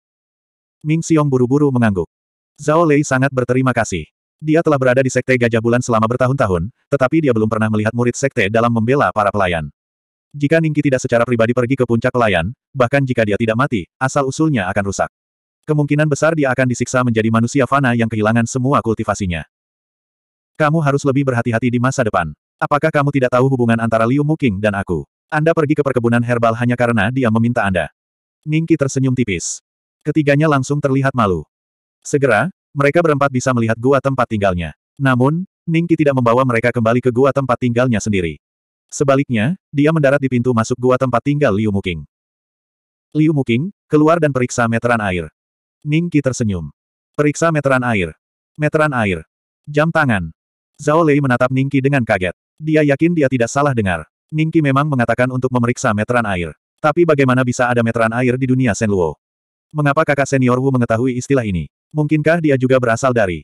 Ming Xiong buru-buru mengangguk. Zhao Lei sangat berterima kasih. Dia telah berada di Sekte Gajah Bulan selama bertahun-tahun, tetapi dia belum pernah melihat murid Sekte dalam membela para pelayan. Jika Ningki tidak secara pribadi pergi ke puncak pelayan, bahkan jika dia tidak mati, asal-usulnya akan rusak. Kemungkinan besar dia akan disiksa menjadi manusia fana yang kehilangan semua kultivasinya. Kamu harus lebih berhati-hati di masa depan. Apakah kamu tidak tahu hubungan antara Liu Muking dan aku? Anda pergi ke perkebunan herbal hanya karena dia meminta Anda. Ningki tersenyum tipis. Ketiganya langsung terlihat malu. Segera, mereka berempat bisa melihat gua tempat tinggalnya. Namun, Ningki tidak membawa mereka kembali ke gua tempat tinggalnya sendiri. Sebaliknya, dia mendarat di pintu masuk gua tempat tinggal Liu Muking. Liu Muking, keluar dan periksa meteran air. Ningki tersenyum. Periksa meteran air. Meteran air. Jam tangan. Zhao Lei menatap Ningki dengan kaget. Dia yakin dia tidak salah dengar. Ningki memang mengatakan untuk memeriksa meteran air. Tapi bagaimana bisa ada meteran air di dunia Luo? Mengapa kakak senior Wu mengetahui istilah ini? Mungkinkah dia juga berasal dari?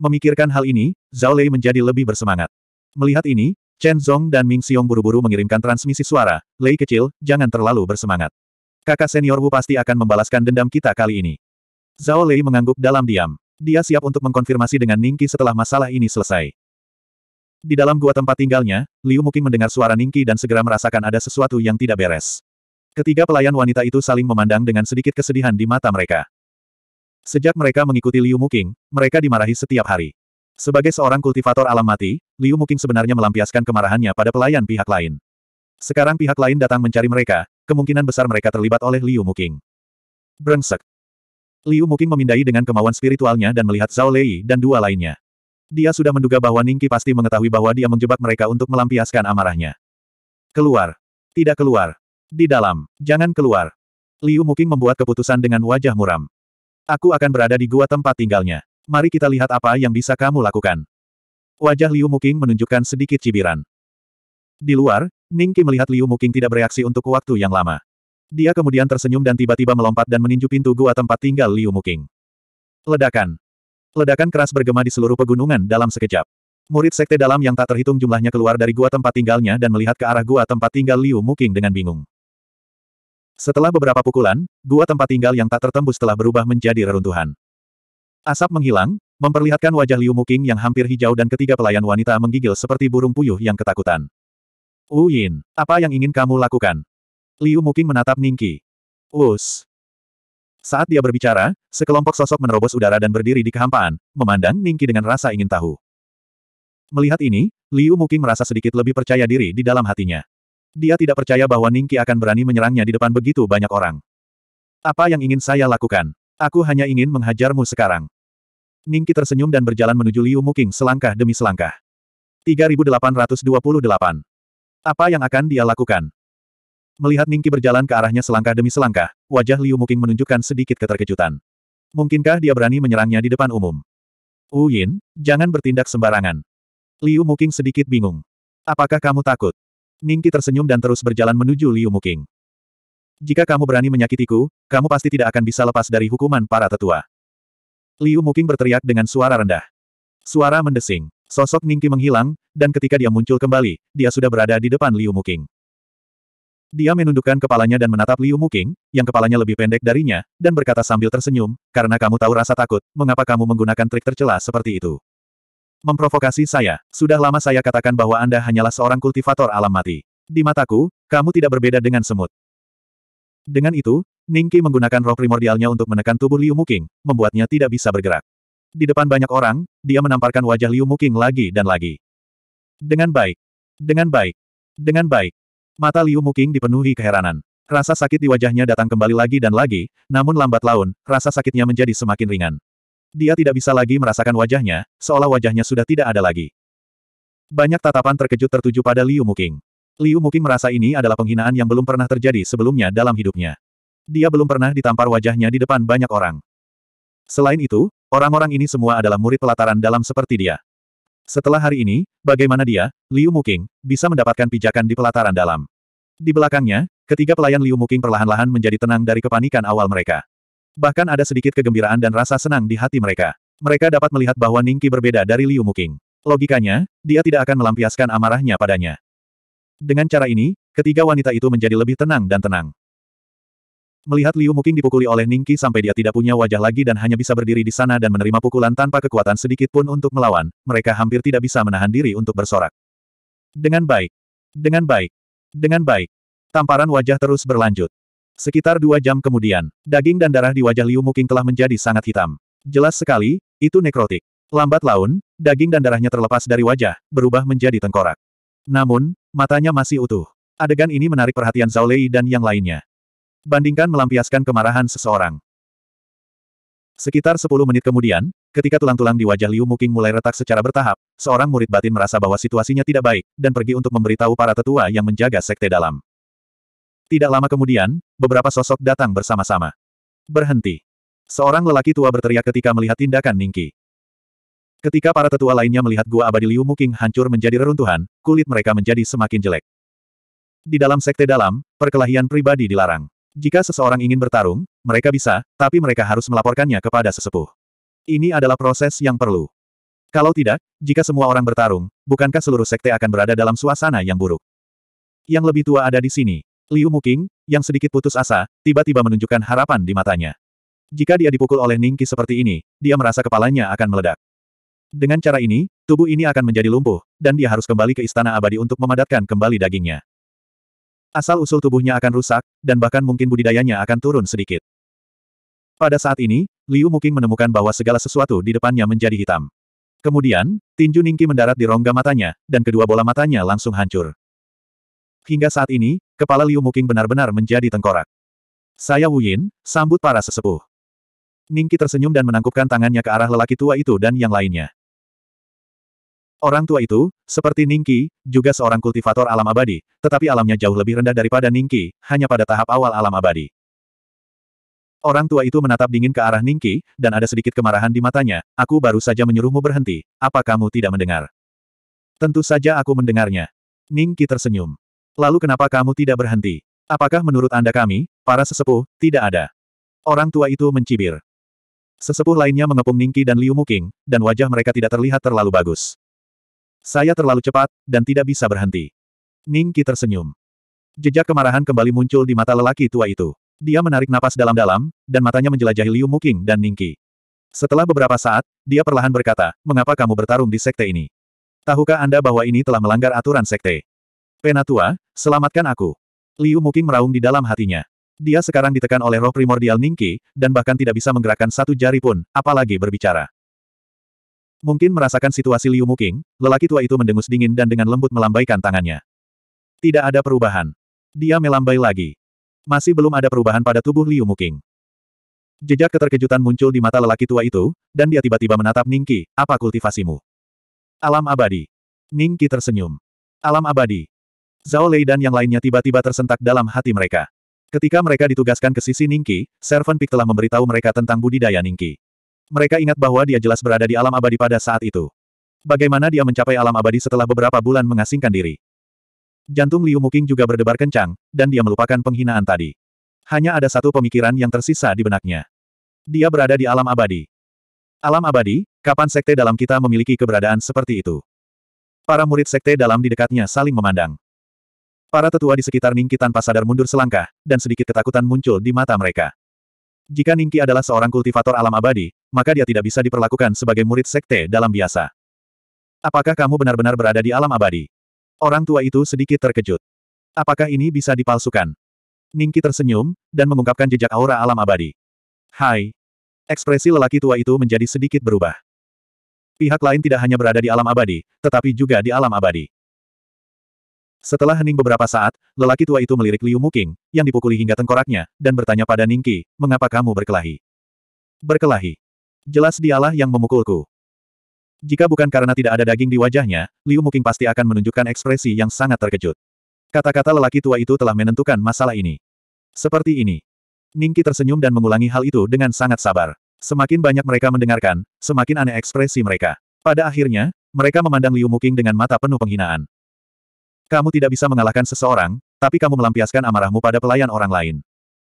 Memikirkan hal ini, Zhao Lei menjadi lebih bersemangat. Melihat ini, Chen Zhong dan Ming Xiong buru-buru mengirimkan transmisi suara, Lei kecil, jangan terlalu bersemangat. Kakak senior Wu pasti akan membalaskan dendam kita kali ini. Zhao Lei mengangguk dalam diam. Dia siap untuk mengkonfirmasi dengan Ningki setelah masalah ini selesai. Di dalam gua tempat tinggalnya, Liu Muking mendengar suara Ningki dan segera merasakan ada sesuatu yang tidak beres. Ketiga pelayan wanita itu saling memandang dengan sedikit kesedihan di mata mereka. Sejak mereka mengikuti Liu Muking, mereka dimarahi setiap hari. Sebagai seorang kultivator alam mati, Liu Muking sebenarnya melampiaskan kemarahannya pada pelayan pihak lain. Sekarang pihak lain datang mencari mereka, kemungkinan besar mereka terlibat oleh Liu Muking. Brengsek. Liu Muking memindai dengan kemauan spiritualnya dan melihat Zhao Lei dan dua lainnya. Dia sudah menduga bahwa Ningki pasti mengetahui bahwa dia menjebak mereka untuk melampiaskan amarahnya. Keluar. Tidak keluar. Di dalam. Jangan keluar. Liu Muking membuat keputusan dengan wajah muram. Aku akan berada di gua tempat tinggalnya. Mari kita lihat apa yang bisa kamu lakukan. Wajah Liu Muking menunjukkan sedikit cibiran. Di luar, Ning Qi melihat Liu Muking tidak bereaksi untuk waktu yang lama. Dia kemudian tersenyum dan tiba-tiba melompat dan meninju pintu gua tempat tinggal Liu Muking. Ledakan. Ledakan keras bergema di seluruh pegunungan dalam sekejap. Murid sekte dalam yang tak terhitung jumlahnya keluar dari gua tempat tinggalnya dan melihat ke arah gua tempat tinggal Liu Muking dengan bingung. Setelah beberapa pukulan, gua tempat tinggal yang tak tertembus telah berubah menjadi reruntuhan. Asap menghilang, memperlihatkan wajah Liu Muking yang hampir hijau dan ketiga pelayan wanita menggigil seperti burung puyuh yang ketakutan. Yin, apa yang ingin kamu lakukan? Liu Muking menatap Ningki. Us. Saat dia berbicara, sekelompok sosok menerobos udara dan berdiri di kehampaan, memandang Ningki dengan rasa ingin tahu. Melihat ini, Liu Muking merasa sedikit lebih percaya diri di dalam hatinya. Dia tidak percaya bahwa Ningki akan berani menyerangnya di depan begitu banyak orang. Apa yang ingin saya lakukan? Aku hanya ingin menghajarmu sekarang. Ningki tersenyum dan berjalan menuju Liu Muking selangkah demi selangkah. 3828. Apa yang akan dia lakukan? Melihat Ningki berjalan ke arahnya selangkah demi selangkah, wajah Liu Muking menunjukkan sedikit keterkejutan. Mungkinkah dia berani menyerangnya di depan umum? Uyin, jangan bertindak sembarangan. Liu Muking sedikit bingung. Apakah kamu takut? Ningki tersenyum dan terus berjalan menuju Liu Muking. Jika kamu berani menyakitiku, kamu pasti tidak akan bisa lepas dari hukuman para tetua. Liu Muking berteriak dengan suara rendah. Suara mendesing. Sosok Ningki menghilang, dan ketika dia muncul kembali, dia sudah berada di depan Liu Muking. Dia menundukkan kepalanya dan menatap Liu Muking, yang kepalanya lebih pendek darinya, dan berkata sambil tersenyum, karena kamu tahu rasa takut, mengapa kamu menggunakan trik tercela seperti itu? Memprovokasi saya, sudah lama saya katakan bahwa Anda hanyalah seorang kultivator alam mati. Di mataku, kamu tidak berbeda dengan semut. Dengan itu, Ningki menggunakan roh primordialnya untuk menekan tubuh Liu Muking, membuatnya tidak bisa bergerak. Di depan banyak orang, dia menamparkan wajah Liu Muking lagi dan lagi. Dengan baik. Dengan baik. Dengan baik. Mata Liu Muking dipenuhi keheranan. Rasa sakit di wajahnya datang kembali lagi dan lagi, namun lambat laun, rasa sakitnya menjadi semakin ringan. Dia tidak bisa lagi merasakan wajahnya, seolah wajahnya sudah tidak ada lagi. Banyak tatapan terkejut tertuju pada Liu Muking. Liu Muking merasa ini adalah penghinaan yang belum pernah terjadi sebelumnya dalam hidupnya. Dia belum pernah ditampar wajahnya di depan banyak orang. Selain itu, orang-orang ini semua adalah murid pelataran dalam seperti dia. Setelah hari ini, bagaimana dia, Liu Muking, bisa mendapatkan pijakan di pelataran dalam. Di belakangnya, ketiga pelayan Liu Muking perlahan-lahan menjadi tenang dari kepanikan awal mereka. Bahkan ada sedikit kegembiraan dan rasa senang di hati mereka. Mereka dapat melihat bahwa Ningki berbeda dari Liu Muking. Logikanya, dia tidak akan melampiaskan amarahnya padanya. Dengan cara ini, ketiga wanita itu menjadi lebih tenang dan tenang. Melihat Liu Muking dipukuli oleh Ningki sampai dia tidak punya wajah lagi dan hanya bisa berdiri di sana dan menerima pukulan tanpa kekuatan sedikit pun untuk melawan, mereka hampir tidak bisa menahan diri untuk bersorak. Dengan baik. Dengan baik. Dengan baik. Tamparan wajah terus berlanjut. Sekitar dua jam kemudian, daging dan darah di wajah Liu Muking telah menjadi sangat hitam. Jelas sekali, itu nekrotik. Lambat laun, daging dan darahnya terlepas dari wajah, berubah menjadi tengkorak. Namun, matanya masih utuh. Adegan ini menarik perhatian Zhao Lei dan yang lainnya. Bandingkan melampiaskan kemarahan seseorang. Sekitar 10 menit kemudian, ketika tulang-tulang di wajah Liu Muking mulai retak secara bertahap, seorang murid batin merasa bahwa situasinya tidak baik, dan pergi untuk memberitahu para tetua yang menjaga sekte dalam. Tidak lama kemudian, beberapa sosok datang bersama-sama. Berhenti. Seorang lelaki tua berteriak ketika melihat tindakan Ningki. Ketika para tetua lainnya melihat gua abadi Liu Muking hancur menjadi reruntuhan, kulit mereka menjadi semakin jelek. Di dalam sekte dalam, perkelahian pribadi dilarang. Jika seseorang ingin bertarung, mereka bisa, tapi mereka harus melaporkannya kepada sesepuh. Ini adalah proses yang perlu. Kalau tidak, jika semua orang bertarung, bukankah seluruh sekte akan berada dalam suasana yang buruk? Yang lebih tua ada di sini, Liu Muking, yang sedikit putus asa, tiba-tiba menunjukkan harapan di matanya. Jika dia dipukul oleh Ningki seperti ini, dia merasa kepalanya akan meledak. Dengan cara ini, tubuh ini akan menjadi lumpuh, dan dia harus kembali ke istana abadi untuk memadatkan kembali dagingnya. Asal-usul tubuhnya akan rusak, dan bahkan mungkin budidayanya akan turun sedikit. Pada saat ini, Liu Muking menemukan bahwa segala sesuatu di depannya menjadi hitam. Kemudian, tinju Ningki mendarat di rongga matanya, dan kedua bola matanya langsung hancur. Hingga saat ini, kepala Liu Muking benar-benar menjadi tengkorak. Saya Wu Yin, sambut para sesepuh. Ningki tersenyum dan menangkupkan tangannya ke arah lelaki tua itu dan yang lainnya. Orang tua itu, seperti Ningki, juga seorang kultivator alam abadi, tetapi alamnya jauh lebih rendah daripada Ningki, hanya pada tahap awal alam abadi. Orang tua itu menatap dingin ke arah Ningki, dan ada sedikit kemarahan di matanya, aku baru saja menyuruhmu berhenti, apa kamu tidak mendengar? Tentu saja aku mendengarnya. Ningki tersenyum. Lalu kenapa kamu tidak berhenti? Apakah menurut Anda kami, para sesepuh, tidak ada? Orang tua itu mencibir. Sesepuh lainnya mengepung Ningki dan Liu Muking, dan wajah mereka tidak terlihat terlalu bagus. Saya terlalu cepat, dan tidak bisa berhenti. Ningki tersenyum. Jejak kemarahan kembali muncul di mata lelaki tua itu. Dia menarik napas dalam-dalam, dan matanya menjelajahi Liu Muking dan Ningki. Setelah beberapa saat, dia perlahan berkata, mengapa kamu bertarung di sekte ini? Tahukah Anda bahwa ini telah melanggar aturan sekte? Penatua, selamatkan aku. Liu Muking meraung di dalam hatinya. Dia sekarang ditekan oleh roh primordial Ningqi, dan bahkan tidak bisa menggerakkan satu jari pun, apalagi berbicara. Mungkin merasakan situasi Liu Muking, lelaki tua itu mendengus dingin dan dengan lembut melambaikan tangannya. Tidak ada perubahan. Dia melambai lagi. Masih belum ada perubahan pada tubuh Liu Muking. Jejak keterkejutan muncul di mata lelaki tua itu, dan dia tiba-tiba menatap Ningqi, apa kultivasimu? Alam abadi. Ningqi tersenyum. Alam abadi, Zhao Lei dan yang lainnya tiba-tiba tersentak dalam hati mereka. Ketika mereka ditugaskan ke sisi Ningki, Servant Peak telah memberitahu mereka tentang budidaya Ningki. Mereka ingat bahwa dia jelas berada di alam abadi pada saat itu. Bagaimana dia mencapai alam abadi setelah beberapa bulan mengasingkan diri? Jantung Liu Muking juga berdebar kencang, dan dia melupakan penghinaan tadi. Hanya ada satu pemikiran yang tersisa di benaknya. Dia berada di alam abadi. Alam abadi, kapan sekte dalam kita memiliki keberadaan seperti itu? Para murid sekte dalam di dekatnya saling memandang. Para tetua di sekitar Ningki tanpa sadar mundur selangkah, dan sedikit ketakutan muncul di mata mereka. Jika Ningki adalah seorang kultivator alam abadi, maka dia tidak bisa diperlakukan sebagai murid sekte dalam biasa. Apakah kamu benar-benar berada di alam abadi? Orang tua itu sedikit terkejut. Apakah ini bisa dipalsukan? Ningki tersenyum, dan mengungkapkan jejak aura alam abadi. Hai. Ekspresi lelaki tua itu menjadi sedikit berubah. Pihak lain tidak hanya berada di alam abadi, tetapi juga di alam abadi. Setelah hening beberapa saat, lelaki tua itu melirik Liu Muking, yang dipukuli hingga tengkoraknya, dan bertanya pada Ningki, mengapa kamu berkelahi? Berkelahi. Jelas dialah yang memukulku. Jika bukan karena tidak ada daging di wajahnya, Liu Muking pasti akan menunjukkan ekspresi yang sangat terkejut. Kata-kata lelaki tua itu telah menentukan masalah ini. Seperti ini. Ningki tersenyum dan mengulangi hal itu dengan sangat sabar. Semakin banyak mereka mendengarkan, semakin aneh ekspresi mereka. Pada akhirnya, mereka memandang Liu Muking dengan mata penuh penghinaan. Kamu tidak bisa mengalahkan seseorang, tapi kamu melampiaskan amarahmu pada pelayan orang lain.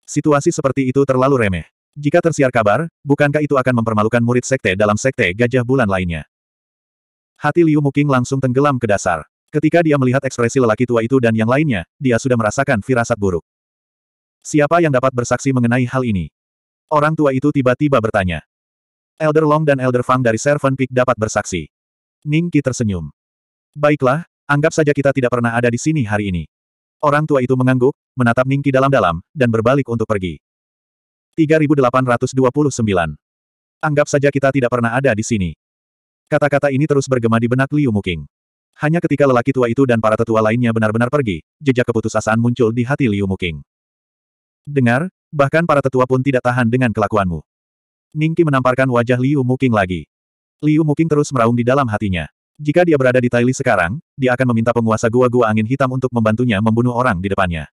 Situasi seperti itu terlalu remeh. Jika tersiar kabar, bukankah itu akan mempermalukan murid sekte dalam sekte gajah bulan lainnya? Hati Liu Muking langsung tenggelam ke dasar. Ketika dia melihat ekspresi lelaki tua itu dan yang lainnya, dia sudah merasakan firasat buruk. Siapa yang dapat bersaksi mengenai hal ini? Orang tua itu tiba-tiba bertanya. Elder Long dan Elder Fang dari Servant Peak dapat bersaksi. Ning Qi tersenyum. Baiklah, Anggap saja kita tidak pernah ada di sini hari ini. Orang tua itu mengangguk, menatap Ningki dalam-dalam, dan berbalik untuk pergi. 3829. Anggap saja kita tidak pernah ada di sini. Kata-kata ini terus bergema di benak Liu Muking. Hanya ketika lelaki tua itu dan para tetua lainnya benar-benar pergi, jejak keputusasaan muncul di hati Liu Muking. Dengar, bahkan para tetua pun tidak tahan dengan kelakuanmu. Ningki menamparkan wajah Liu Muking lagi. Liu Muking terus meraung di dalam hatinya. Jika dia berada di Taili sekarang, dia akan meminta penguasa gua-gua angin hitam untuk membantunya membunuh orang di depannya.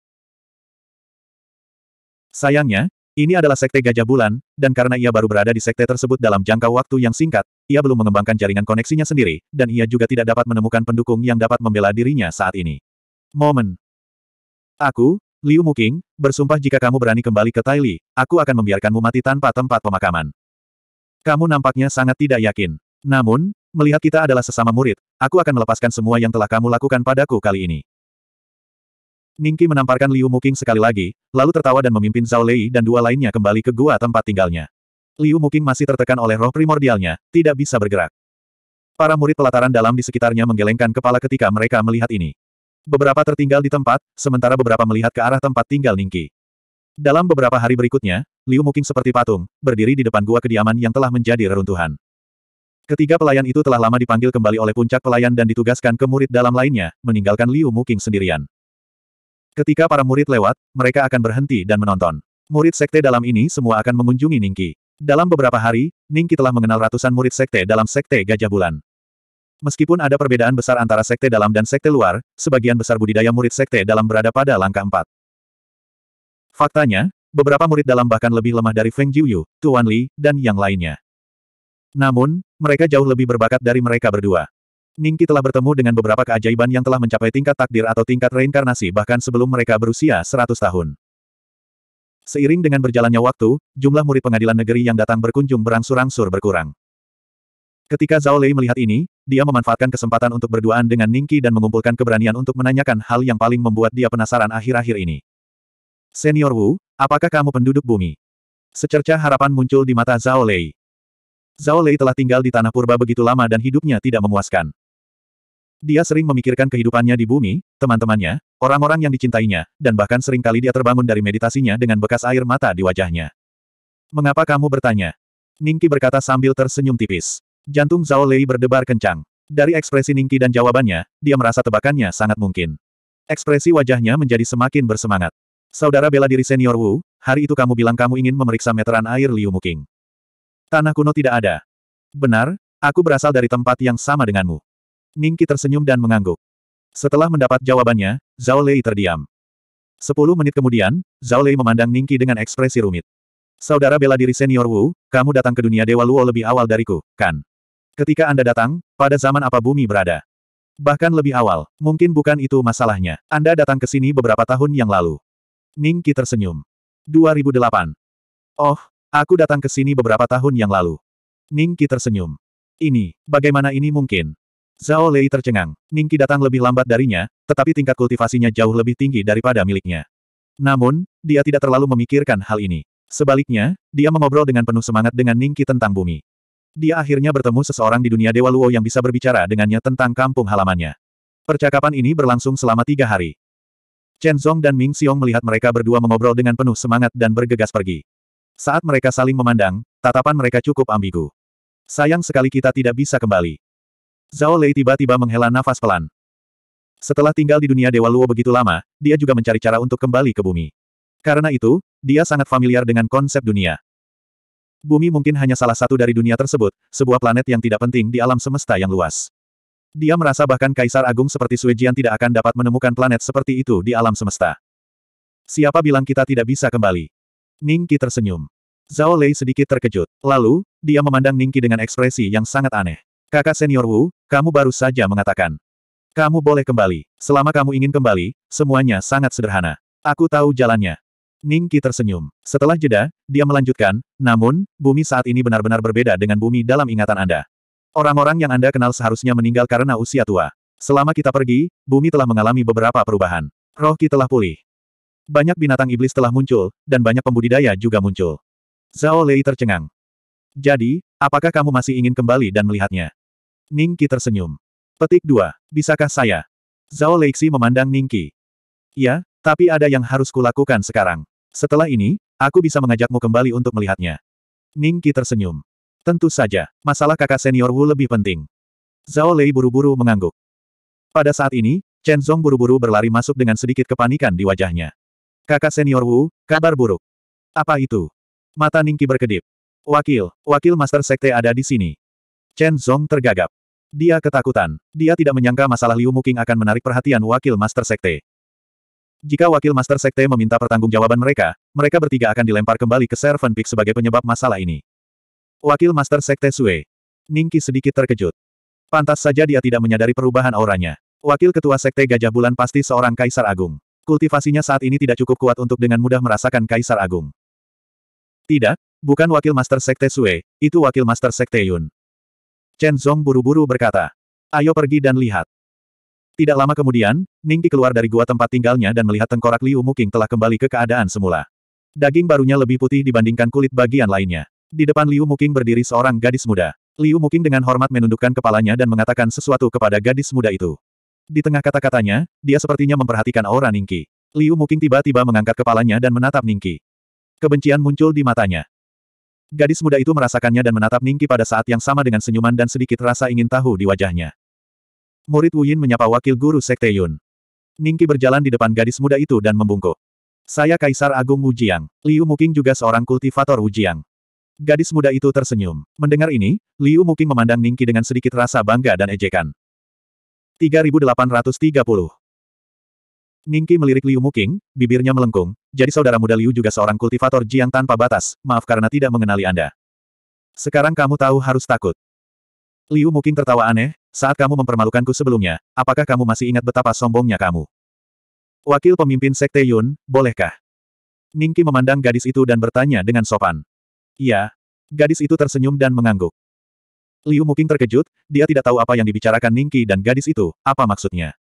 Sayangnya, ini adalah sekte Gajah Bulan, dan karena ia baru berada di sekte tersebut dalam jangka waktu yang singkat, ia belum mengembangkan jaringan koneksinya sendiri, dan ia juga tidak dapat menemukan pendukung yang dapat membela dirinya saat ini. Momen. Aku, Liu Muking, bersumpah jika kamu berani kembali ke Taili, aku akan membiarkanmu mati tanpa tempat pemakaman. Kamu nampaknya sangat tidak yakin. Namun, melihat kita adalah sesama murid, aku akan melepaskan semua yang telah kamu lakukan padaku kali ini. Ningki menamparkan Liu Muking sekali lagi, lalu tertawa dan memimpin Zhao Lei dan dua lainnya kembali ke gua tempat tinggalnya. Liu Muking masih tertekan oleh roh primordialnya, tidak bisa bergerak. Para murid pelataran dalam di sekitarnya menggelengkan kepala ketika mereka melihat ini. Beberapa tertinggal di tempat, sementara beberapa melihat ke arah tempat tinggal Ningki. Dalam beberapa hari berikutnya, Liu Muking seperti patung, berdiri di depan gua kediaman yang telah menjadi reruntuhan. Ketiga pelayan itu telah lama dipanggil kembali oleh puncak pelayan dan ditugaskan ke murid dalam lainnya, meninggalkan Liu Muking sendirian. Ketika para murid lewat, mereka akan berhenti dan menonton. Murid sekte dalam ini semua akan mengunjungi Ningki. Dalam beberapa hari, Ningki telah mengenal ratusan murid sekte dalam sekte Gajah Bulan. Meskipun ada perbedaan besar antara sekte dalam dan sekte luar, sebagian besar budidaya murid sekte dalam berada pada langkah empat. Faktanya, beberapa murid dalam bahkan lebih lemah dari Feng Jiuyu, Tuan Li, dan yang lainnya. Namun, mereka jauh lebih berbakat dari mereka berdua. Ningki telah bertemu dengan beberapa keajaiban yang telah mencapai tingkat takdir atau tingkat reinkarnasi bahkan sebelum mereka berusia 100 tahun. Seiring dengan berjalannya waktu, jumlah murid pengadilan negeri yang datang berkunjung berangsur-angsur berkurang. Ketika Zhao Lei melihat ini, dia memanfaatkan kesempatan untuk berduaan dengan Ningki dan mengumpulkan keberanian untuk menanyakan hal yang paling membuat dia penasaran akhir-akhir ini. Senior Wu, apakah kamu penduduk bumi? Secerca harapan muncul di mata Zhao Lei. Zhao Lei telah tinggal di tanah purba begitu lama dan hidupnya tidak memuaskan. Dia sering memikirkan kehidupannya di bumi, teman-temannya, orang-orang yang dicintainya, dan bahkan seringkali dia terbangun dari meditasinya dengan bekas air mata di wajahnya. Mengapa kamu bertanya? Ningki berkata sambil tersenyum tipis. Jantung Zhao Lei berdebar kencang. Dari ekspresi Ningki dan jawabannya, dia merasa tebakannya sangat mungkin. Ekspresi wajahnya menjadi semakin bersemangat. Saudara bela diri senior Wu, hari itu kamu bilang kamu ingin memeriksa meteran air Liu Muking. Tanah kuno tidak ada. Benar, aku berasal dari tempat yang sama denganmu. Ningki tersenyum dan mengangguk. Setelah mendapat jawabannya, Zhao Lei terdiam. Sepuluh menit kemudian, Zhao Lei memandang Ningki dengan ekspresi rumit. Saudara bela diri senior Wu, kamu datang ke dunia Dewa Luo lebih awal dariku, kan? Ketika Anda datang, pada zaman apa bumi berada? Bahkan lebih awal, mungkin bukan itu masalahnya. Anda datang ke sini beberapa tahun yang lalu. Ningki tersenyum. 2008. Oh, Aku datang ke sini beberapa tahun yang lalu. Ningki tersenyum. Ini, bagaimana ini mungkin? Zhao Lei tercengang. Ningki datang lebih lambat darinya, tetapi tingkat kultivasinya jauh lebih tinggi daripada miliknya. Namun, dia tidak terlalu memikirkan hal ini. Sebaliknya, dia mengobrol dengan penuh semangat dengan Ningki tentang bumi. Dia akhirnya bertemu seseorang di dunia Dewa Luo yang bisa berbicara dengannya tentang kampung halamannya. Percakapan ini berlangsung selama tiga hari. Chen Zhong dan Ming Xiong melihat mereka berdua mengobrol dengan penuh semangat dan bergegas pergi. Saat mereka saling memandang, tatapan mereka cukup ambigu. Sayang sekali kita tidak bisa kembali. Zhao Lei tiba-tiba menghela nafas pelan. Setelah tinggal di dunia Dewa Luo begitu lama, dia juga mencari cara untuk kembali ke bumi. Karena itu, dia sangat familiar dengan konsep dunia. Bumi mungkin hanya salah satu dari dunia tersebut, sebuah planet yang tidak penting di alam semesta yang luas. Dia merasa bahkan Kaisar Agung seperti Suejian tidak akan dapat menemukan planet seperti itu di alam semesta. Siapa bilang kita tidak bisa kembali? Ningki tersenyum. Zhao Lei sedikit terkejut. Lalu, dia memandang Ningki dengan ekspresi yang sangat aneh. Kakak senior Wu, kamu baru saja mengatakan. Kamu boleh kembali. Selama kamu ingin kembali, semuanya sangat sederhana. Aku tahu jalannya. Ningki tersenyum. Setelah jeda, dia melanjutkan, namun, bumi saat ini benar-benar berbeda dengan bumi dalam ingatan Anda. Orang-orang yang Anda kenal seharusnya meninggal karena usia tua. Selama kita pergi, bumi telah mengalami beberapa perubahan. Rohki telah pulih. Banyak binatang iblis telah muncul, dan banyak pembudidaya juga muncul. Zhao Lei tercengang. Jadi, apakah kamu masih ingin kembali dan melihatnya? Ning Qi tersenyum. Petik 2. Bisakah saya? Zhao Lei Xi memandang Ning Qi. Ya, tapi ada yang harus kulakukan sekarang. Setelah ini, aku bisa mengajakmu kembali untuk melihatnya. Ning Qi tersenyum. Tentu saja, masalah kakak senior Wu lebih penting. Zhao Lei buru-buru mengangguk. Pada saat ini, Chen Zong buru-buru berlari masuk dengan sedikit kepanikan di wajahnya. Kakak senior Wu, kabar buruk. Apa itu? Mata Ningki berkedip. Wakil, wakil Master Sekte ada di sini. Chen Zhong tergagap. Dia ketakutan. Dia tidak menyangka masalah Liu Muking akan menarik perhatian wakil Master Sekte. Jika wakil Master Sekte meminta pertanggungjawaban mereka, mereka bertiga akan dilempar kembali ke Servant Peak sebagai penyebab masalah ini. Wakil Master Sekte Sue. Ningki sedikit terkejut. Pantas saja dia tidak menyadari perubahan auranya. Wakil Ketua Sekte Gajah Bulan pasti seorang Kaisar Agung. Kultivasinya saat ini tidak cukup kuat untuk dengan mudah merasakan Kaisar Agung. Tidak, bukan wakil Master Sekte Sue, itu wakil Master Sekte Yun. Chen Zong buru-buru berkata. Ayo pergi dan lihat. Tidak lama kemudian, Ningki keluar dari gua tempat tinggalnya dan melihat tengkorak Liu Muking telah kembali ke keadaan semula. Daging barunya lebih putih dibandingkan kulit bagian lainnya. Di depan Liu Muking berdiri seorang gadis muda. Liu Muking dengan hormat menundukkan kepalanya dan mengatakan sesuatu kepada gadis muda itu. Di tengah kata-katanya, dia sepertinya memperhatikan aura Ningki. Liu Muking tiba-tiba mengangkat kepalanya dan menatap Ningki. Kebencian muncul di matanya. Gadis muda itu merasakannya dan menatap Ningki pada saat yang sama dengan senyuman dan sedikit rasa ingin tahu di wajahnya. Murid Wu Yin menyapa wakil guru Sekte Yun. Ningki berjalan di depan gadis muda itu dan membungkuk. Saya Kaisar Agung Jiang. Liu Muking juga seorang kultivator Wujiang. Gadis muda itu tersenyum. Mendengar ini, Liu Muking memandang Ningki dengan sedikit rasa bangga dan ejekan. 3830. Ningki melirik Liu Muking, bibirnya melengkung, jadi saudara muda Liu juga seorang kultivator Jiang tanpa batas, maaf karena tidak mengenali Anda. Sekarang kamu tahu harus takut. Liu Muking tertawa aneh, saat kamu mempermalukanku sebelumnya, apakah kamu masih ingat betapa sombongnya kamu? Wakil pemimpin Sekte Yun, bolehkah? Ningki memandang gadis itu dan bertanya dengan sopan. Iya. Gadis itu tersenyum dan mengangguk. Liu Muking terkejut, dia tidak tahu apa yang dibicarakan Ningki dan gadis itu, apa maksudnya.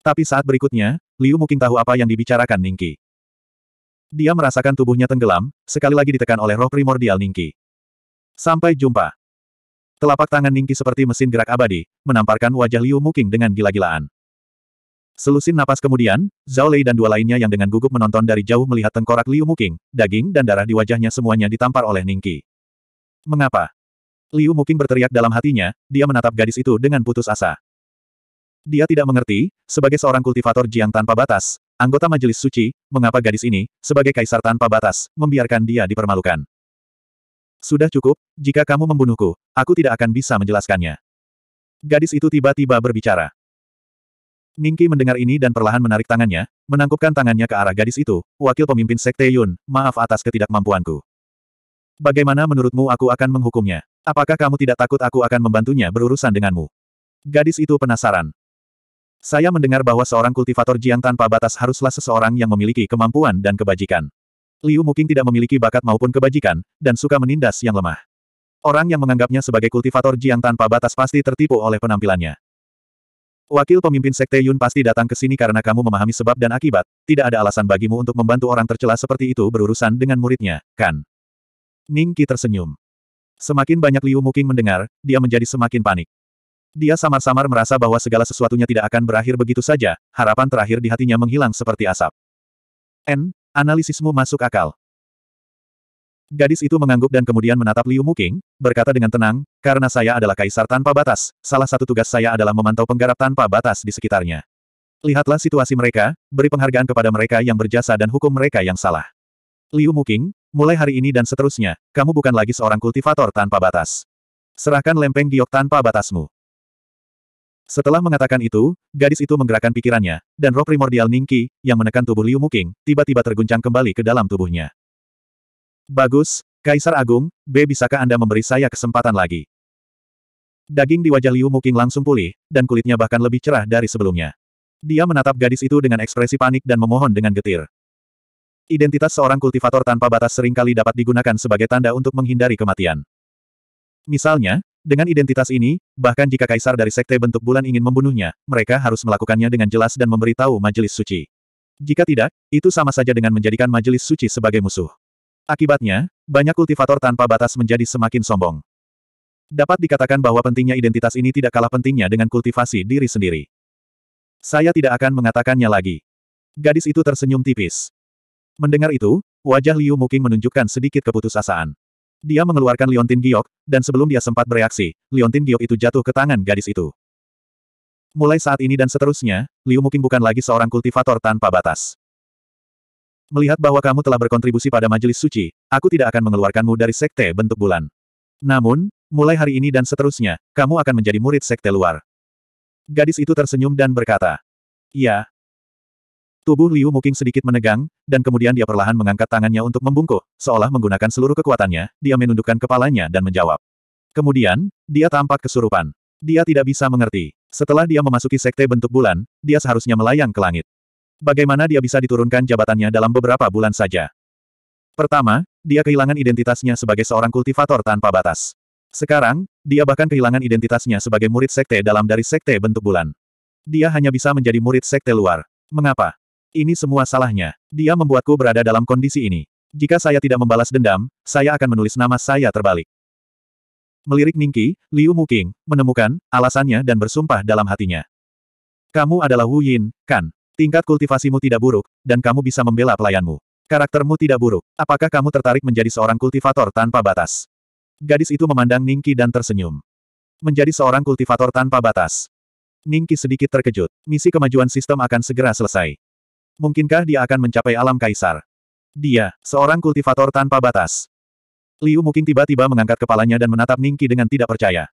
Tapi saat berikutnya, Liu Muking tahu apa yang dibicarakan Ningki. Dia merasakan tubuhnya tenggelam, sekali lagi ditekan oleh roh primordial Ningki. Sampai jumpa. Telapak tangan Ningki seperti mesin gerak abadi, menamparkan wajah Liu Muking dengan gila-gilaan. Selusin napas kemudian, Zhao Lei dan dua lainnya yang dengan gugup menonton dari jauh melihat tengkorak Liu Muking, daging dan darah di wajahnya semuanya ditampar oleh Ningki. Mengapa? Liu Muking berteriak dalam hatinya, dia menatap gadis itu dengan putus asa. Dia tidak mengerti, sebagai seorang kultivator Jiang tanpa batas, anggota majelis suci, mengapa gadis ini, sebagai kaisar tanpa batas, membiarkan dia dipermalukan. Sudah cukup, jika kamu membunuhku, aku tidak akan bisa menjelaskannya. Gadis itu tiba-tiba berbicara. Ningki mendengar ini dan perlahan menarik tangannya, menangkupkan tangannya ke arah gadis itu, wakil pemimpin Sekte Yun, maaf atas ketidakmampuanku. Bagaimana menurutmu aku akan menghukumnya? Apakah kamu tidak takut aku akan membantunya berurusan denganmu? Gadis itu penasaran. Saya mendengar bahwa seorang kultivator Jiang tanpa batas haruslah seseorang yang memiliki kemampuan dan kebajikan. Liu mungkin tidak memiliki bakat maupun kebajikan, dan suka menindas yang lemah. Orang yang menganggapnya sebagai kultivator Jiang tanpa batas pasti tertipu oleh penampilannya. Wakil pemimpin Sekte Yun pasti datang ke sini karena kamu memahami sebab dan akibat, tidak ada alasan bagimu untuk membantu orang tercela seperti itu berurusan dengan muridnya, kan? Ning Qi tersenyum. Semakin banyak Liu Muking mendengar, dia menjadi semakin panik. Dia samar-samar merasa bahwa segala sesuatunya tidak akan berakhir begitu saja, harapan terakhir di hatinya menghilang seperti asap. N, analisismu masuk akal. Gadis itu mengangguk dan kemudian menatap Liu Muking, berkata dengan tenang, karena saya adalah kaisar tanpa batas, salah satu tugas saya adalah memantau penggarap tanpa batas di sekitarnya. Lihatlah situasi mereka, beri penghargaan kepada mereka yang berjasa dan hukum mereka yang salah. Liu Muking, Mulai hari ini dan seterusnya, kamu bukan lagi seorang kultivator tanpa batas. Serahkan lempeng giok tanpa batasmu. Setelah mengatakan itu, gadis itu menggerakkan pikirannya, dan roh primordial Ningki, yang menekan tubuh Liu Muking, tiba-tiba terguncang kembali ke dalam tubuhnya. Bagus, Kaisar Agung, B bisakah Anda memberi saya kesempatan lagi? Daging di wajah Liu Muking langsung pulih, dan kulitnya bahkan lebih cerah dari sebelumnya. Dia menatap gadis itu dengan ekspresi panik dan memohon dengan getir. Identitas seorang kultivator tanpa batas seringkali dapat digunakan sebagai tanda untuk menghindari kematian. Misalnya, dengan identitas ini, bahkan jika kaisar dari sekte bentuk bulan ingin membunuhnya, mereka harus melakukannya dengan jelas dan memberitahu majelis suci. Jika tidak, itu sama saja dengan menjadikan majelis suci sebagai musuh. Akibatnya, banyak kultivator tanpa batas menjadi semakin sombong. Dapat dikatakan bahwa pentingnya identitas ini tidak kalah pentingnya dengan kultivasi diri sendiri. Saya tidak akan mengatakannya lagi. Gadis itu tersenyum tipis. Mendengar itu, wajah Liu Muking menunjukkan sedikit keputusasaan. Dia mengeluarkan Liontin Giok, dan sebelum dia sempat bereaksi, Liontin Giok itu jatuh ke tangan gadis itu. Mulai saat ini dan seterusnya, Liu Muking bukan lagi seorang kultivator tanpa batas. Melihat bahwa kamu telah berkontribusi pada majelis suci, aku tidak akan mengeluarkanmu dari sekte bentuk bulan. Namun, mulai hari ini dan seterusnya, kamu akan menjadi murid sekte luar. Gadis itu tersenyum dan berkata, Ya, Tubuh Liu Muking sedikit menegang, dan kemudian dia perlahan mengangkat tangannya untuk membungkuk, seolah menggunakan seluruh kekuatannya, dia menundukkan kepalanya dan menjawab. Kemudian, dia tampak kesurupan. Dia tidak bisa mengerti. Setelah dia memasuki sekte bentuk bulan, dia seharusnya melayang ke langit. Bagaimana dia bisa diturunkan jabatannya dalam beberapa bulan saja? Pertama, dia kehilangan identitasnya sebagai seorang kultivator tanpa batas. Sekarang, dia bahkan kehilangan identitasnya sebagai murid sekte dalam dari sekte bentuk bulan. Dia hanya bisa menjadi murid sekte luar. Mengapa? Ini semua salahnya. Dia membuatku berada dalam kondisi ini. Jika saya tidak membalas dendam, saya akan menulis nama saya terbalik. Melirik Ningki, Liu Muking menemukan alasannya dan bersumpah dalam hatinya. Kamu adalah Wu Yin, kan? Tingkat kultivasimu tidak buruk, dan kamu bisa membela pelayanmu. Karaktermu tidak buruk. Apakah kamu tertarik menjadi seorang kultivator tanpa batas? Gadis itu memandang Ningki dan tersenyum. Menjadi seorang kultivator tanpa batas. Ningki sedikit terkejut. Misi kemajuan sistem akan segera selesai. Mungkinkah dia akan mencapai alam kaisar? Dia, seorang kultivator tanpa batas. Liu Muking tiba-tiba mengangkat kepalanya dan menatap Ningki dengan tidak percaya.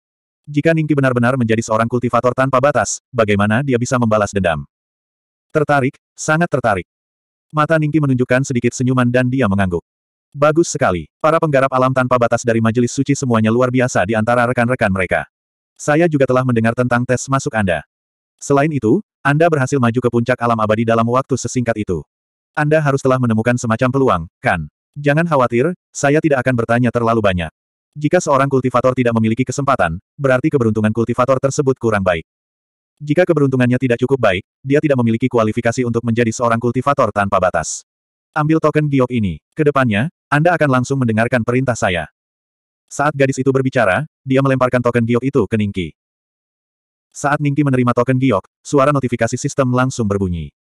Jika Ningki benar-benar menjadi seorang kultivator tanpa batas, bagaimana dia bisa membalas dendam? Tertarik, sangat tertarik. Mata Ningki menunjukkan sedikit senyuman dan dia mengangguk. Bagus sekali. Para penggarap alam tanpa batas dari majelis suci semuanya luar biasa di antara rekan-rekan mereka. Saya juga telah mendengar tentang tes masuk Anda. Selain itu, anda berhasil maju ke puncak alam abadi dalam waktu sesingkat itu. Anda harus telah menemukan semacam peluang, kan? Jangan khawatir, saya tidak akan bertanya terlalu banyak. Jika seorang kultivator tidak memiliki kesempatan, berarti keberuntungan kultivator tersebut kurang baik. Jika keberuntungannya tidak cukup baik, dia tidak memiliki kualifikasi untuk menjadi seorang kultivator tanpa batas. Ambil token giok ini. Kedepannya, Anda akan langsung mendengarkan perintah saya. Saat gadis itu berbicara, dia melemparkan token giok itu ke Ningki. Saat Ningki menerima token giok, suara notifikasi sistem langsung berbunyi.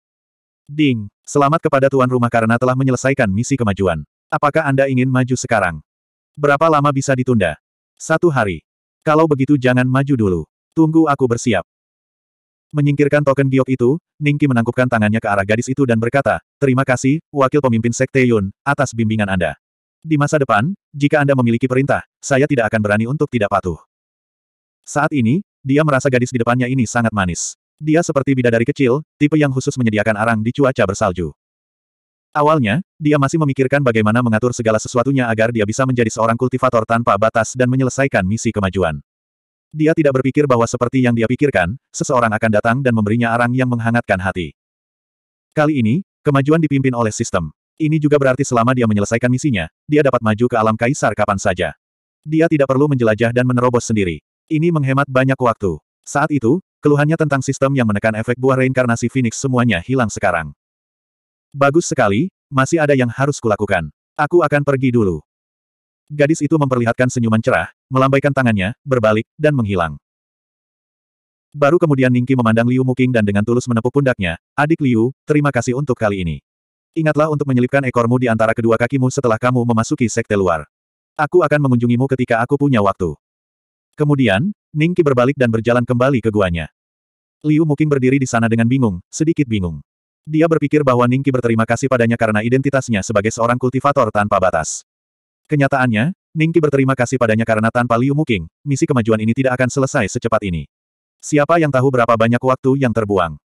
Ding, selamat kepada tuan rumah karena telah menyelesaikan misi kemajuan. Apakah Anda ingin maju sekarang? Berapa lama bisa ditunda? Satu hari. Kalau begitu jangan maju dulu. Tunggu aku bersiap. Menyingkirkan token giok itu, Ningki menangkupkan tangannya ke arah gadis itu dan berkata, Terima kasih, wakil pemimpin Sekte Yun, atas bimbingan Anda. Di masa depan, jika Anda memiliki perintah, saya tidak akan berani untuk tidak patuh. Saat ini, dia merasa gadis di depannya ini sangat manis. Dia seperti bidadari kecil, tipe yang khusus menyediakan arang di cuaca bersalju. Awalnya, dia masih memikirkan bagaimana mengatur segala sesuatunya agar dia bisa menjadi seorang kultivator tanpa batas dan menyelesaikan misi kemajuan. Dia tidak berpikir bahwa seperti yang dia pikirkan, seseorang akan datang dan memberinya arang yang menghangatkan hati. Kali ini, kemajuan dipimpin oleh sistem. Ini juga berarti selama dia menyelesaikan misinya, dia dapat maju ke alam kaisar kapan saja. Dia tidak perlu menjelajah dan menerobos sendiri. Ini menghemat banyak waktu. Saat itu, keluhannya tentang sistem yang menekan efek buah reinkarnasi Phoenix semuanya hilang sekarang. Bagus sekali, masih ada yang harus kulakukan. Aku akan pergi dulu. Gadis itu memperlihatkan senyuman cerah, melambaikan tangannya, berbalik, dan menghilang. Baru kemudian Ningki memandang Liu Muking dan dengan tulus menepuk pundaknya, adik Liu, terima kasih untuk kali ini. Ingatlah untuk menyelipkan ekormu di antara kedua kakimu setelah kamu memasuki sekte luar. Aku akan mengunjungimu ketika aku punya waktu. Kemudian, Ningki berbalik dan berjalan kembali ke guanya. Liu Muking berdiri di sana dengan bingung, sedikit bingung. Dia berpikir bahwa Ningki berterima kasih padanya karena identitasnya sebagai seorang kultivator tanpa batas. Kenyataannya, Ningki berterima kasih padanya karena tanpa Liu Muking, misi kemajuan ini tidak akan selesai secepat ini. Siapa yang tahu berapa banyak waktu yang terbuang?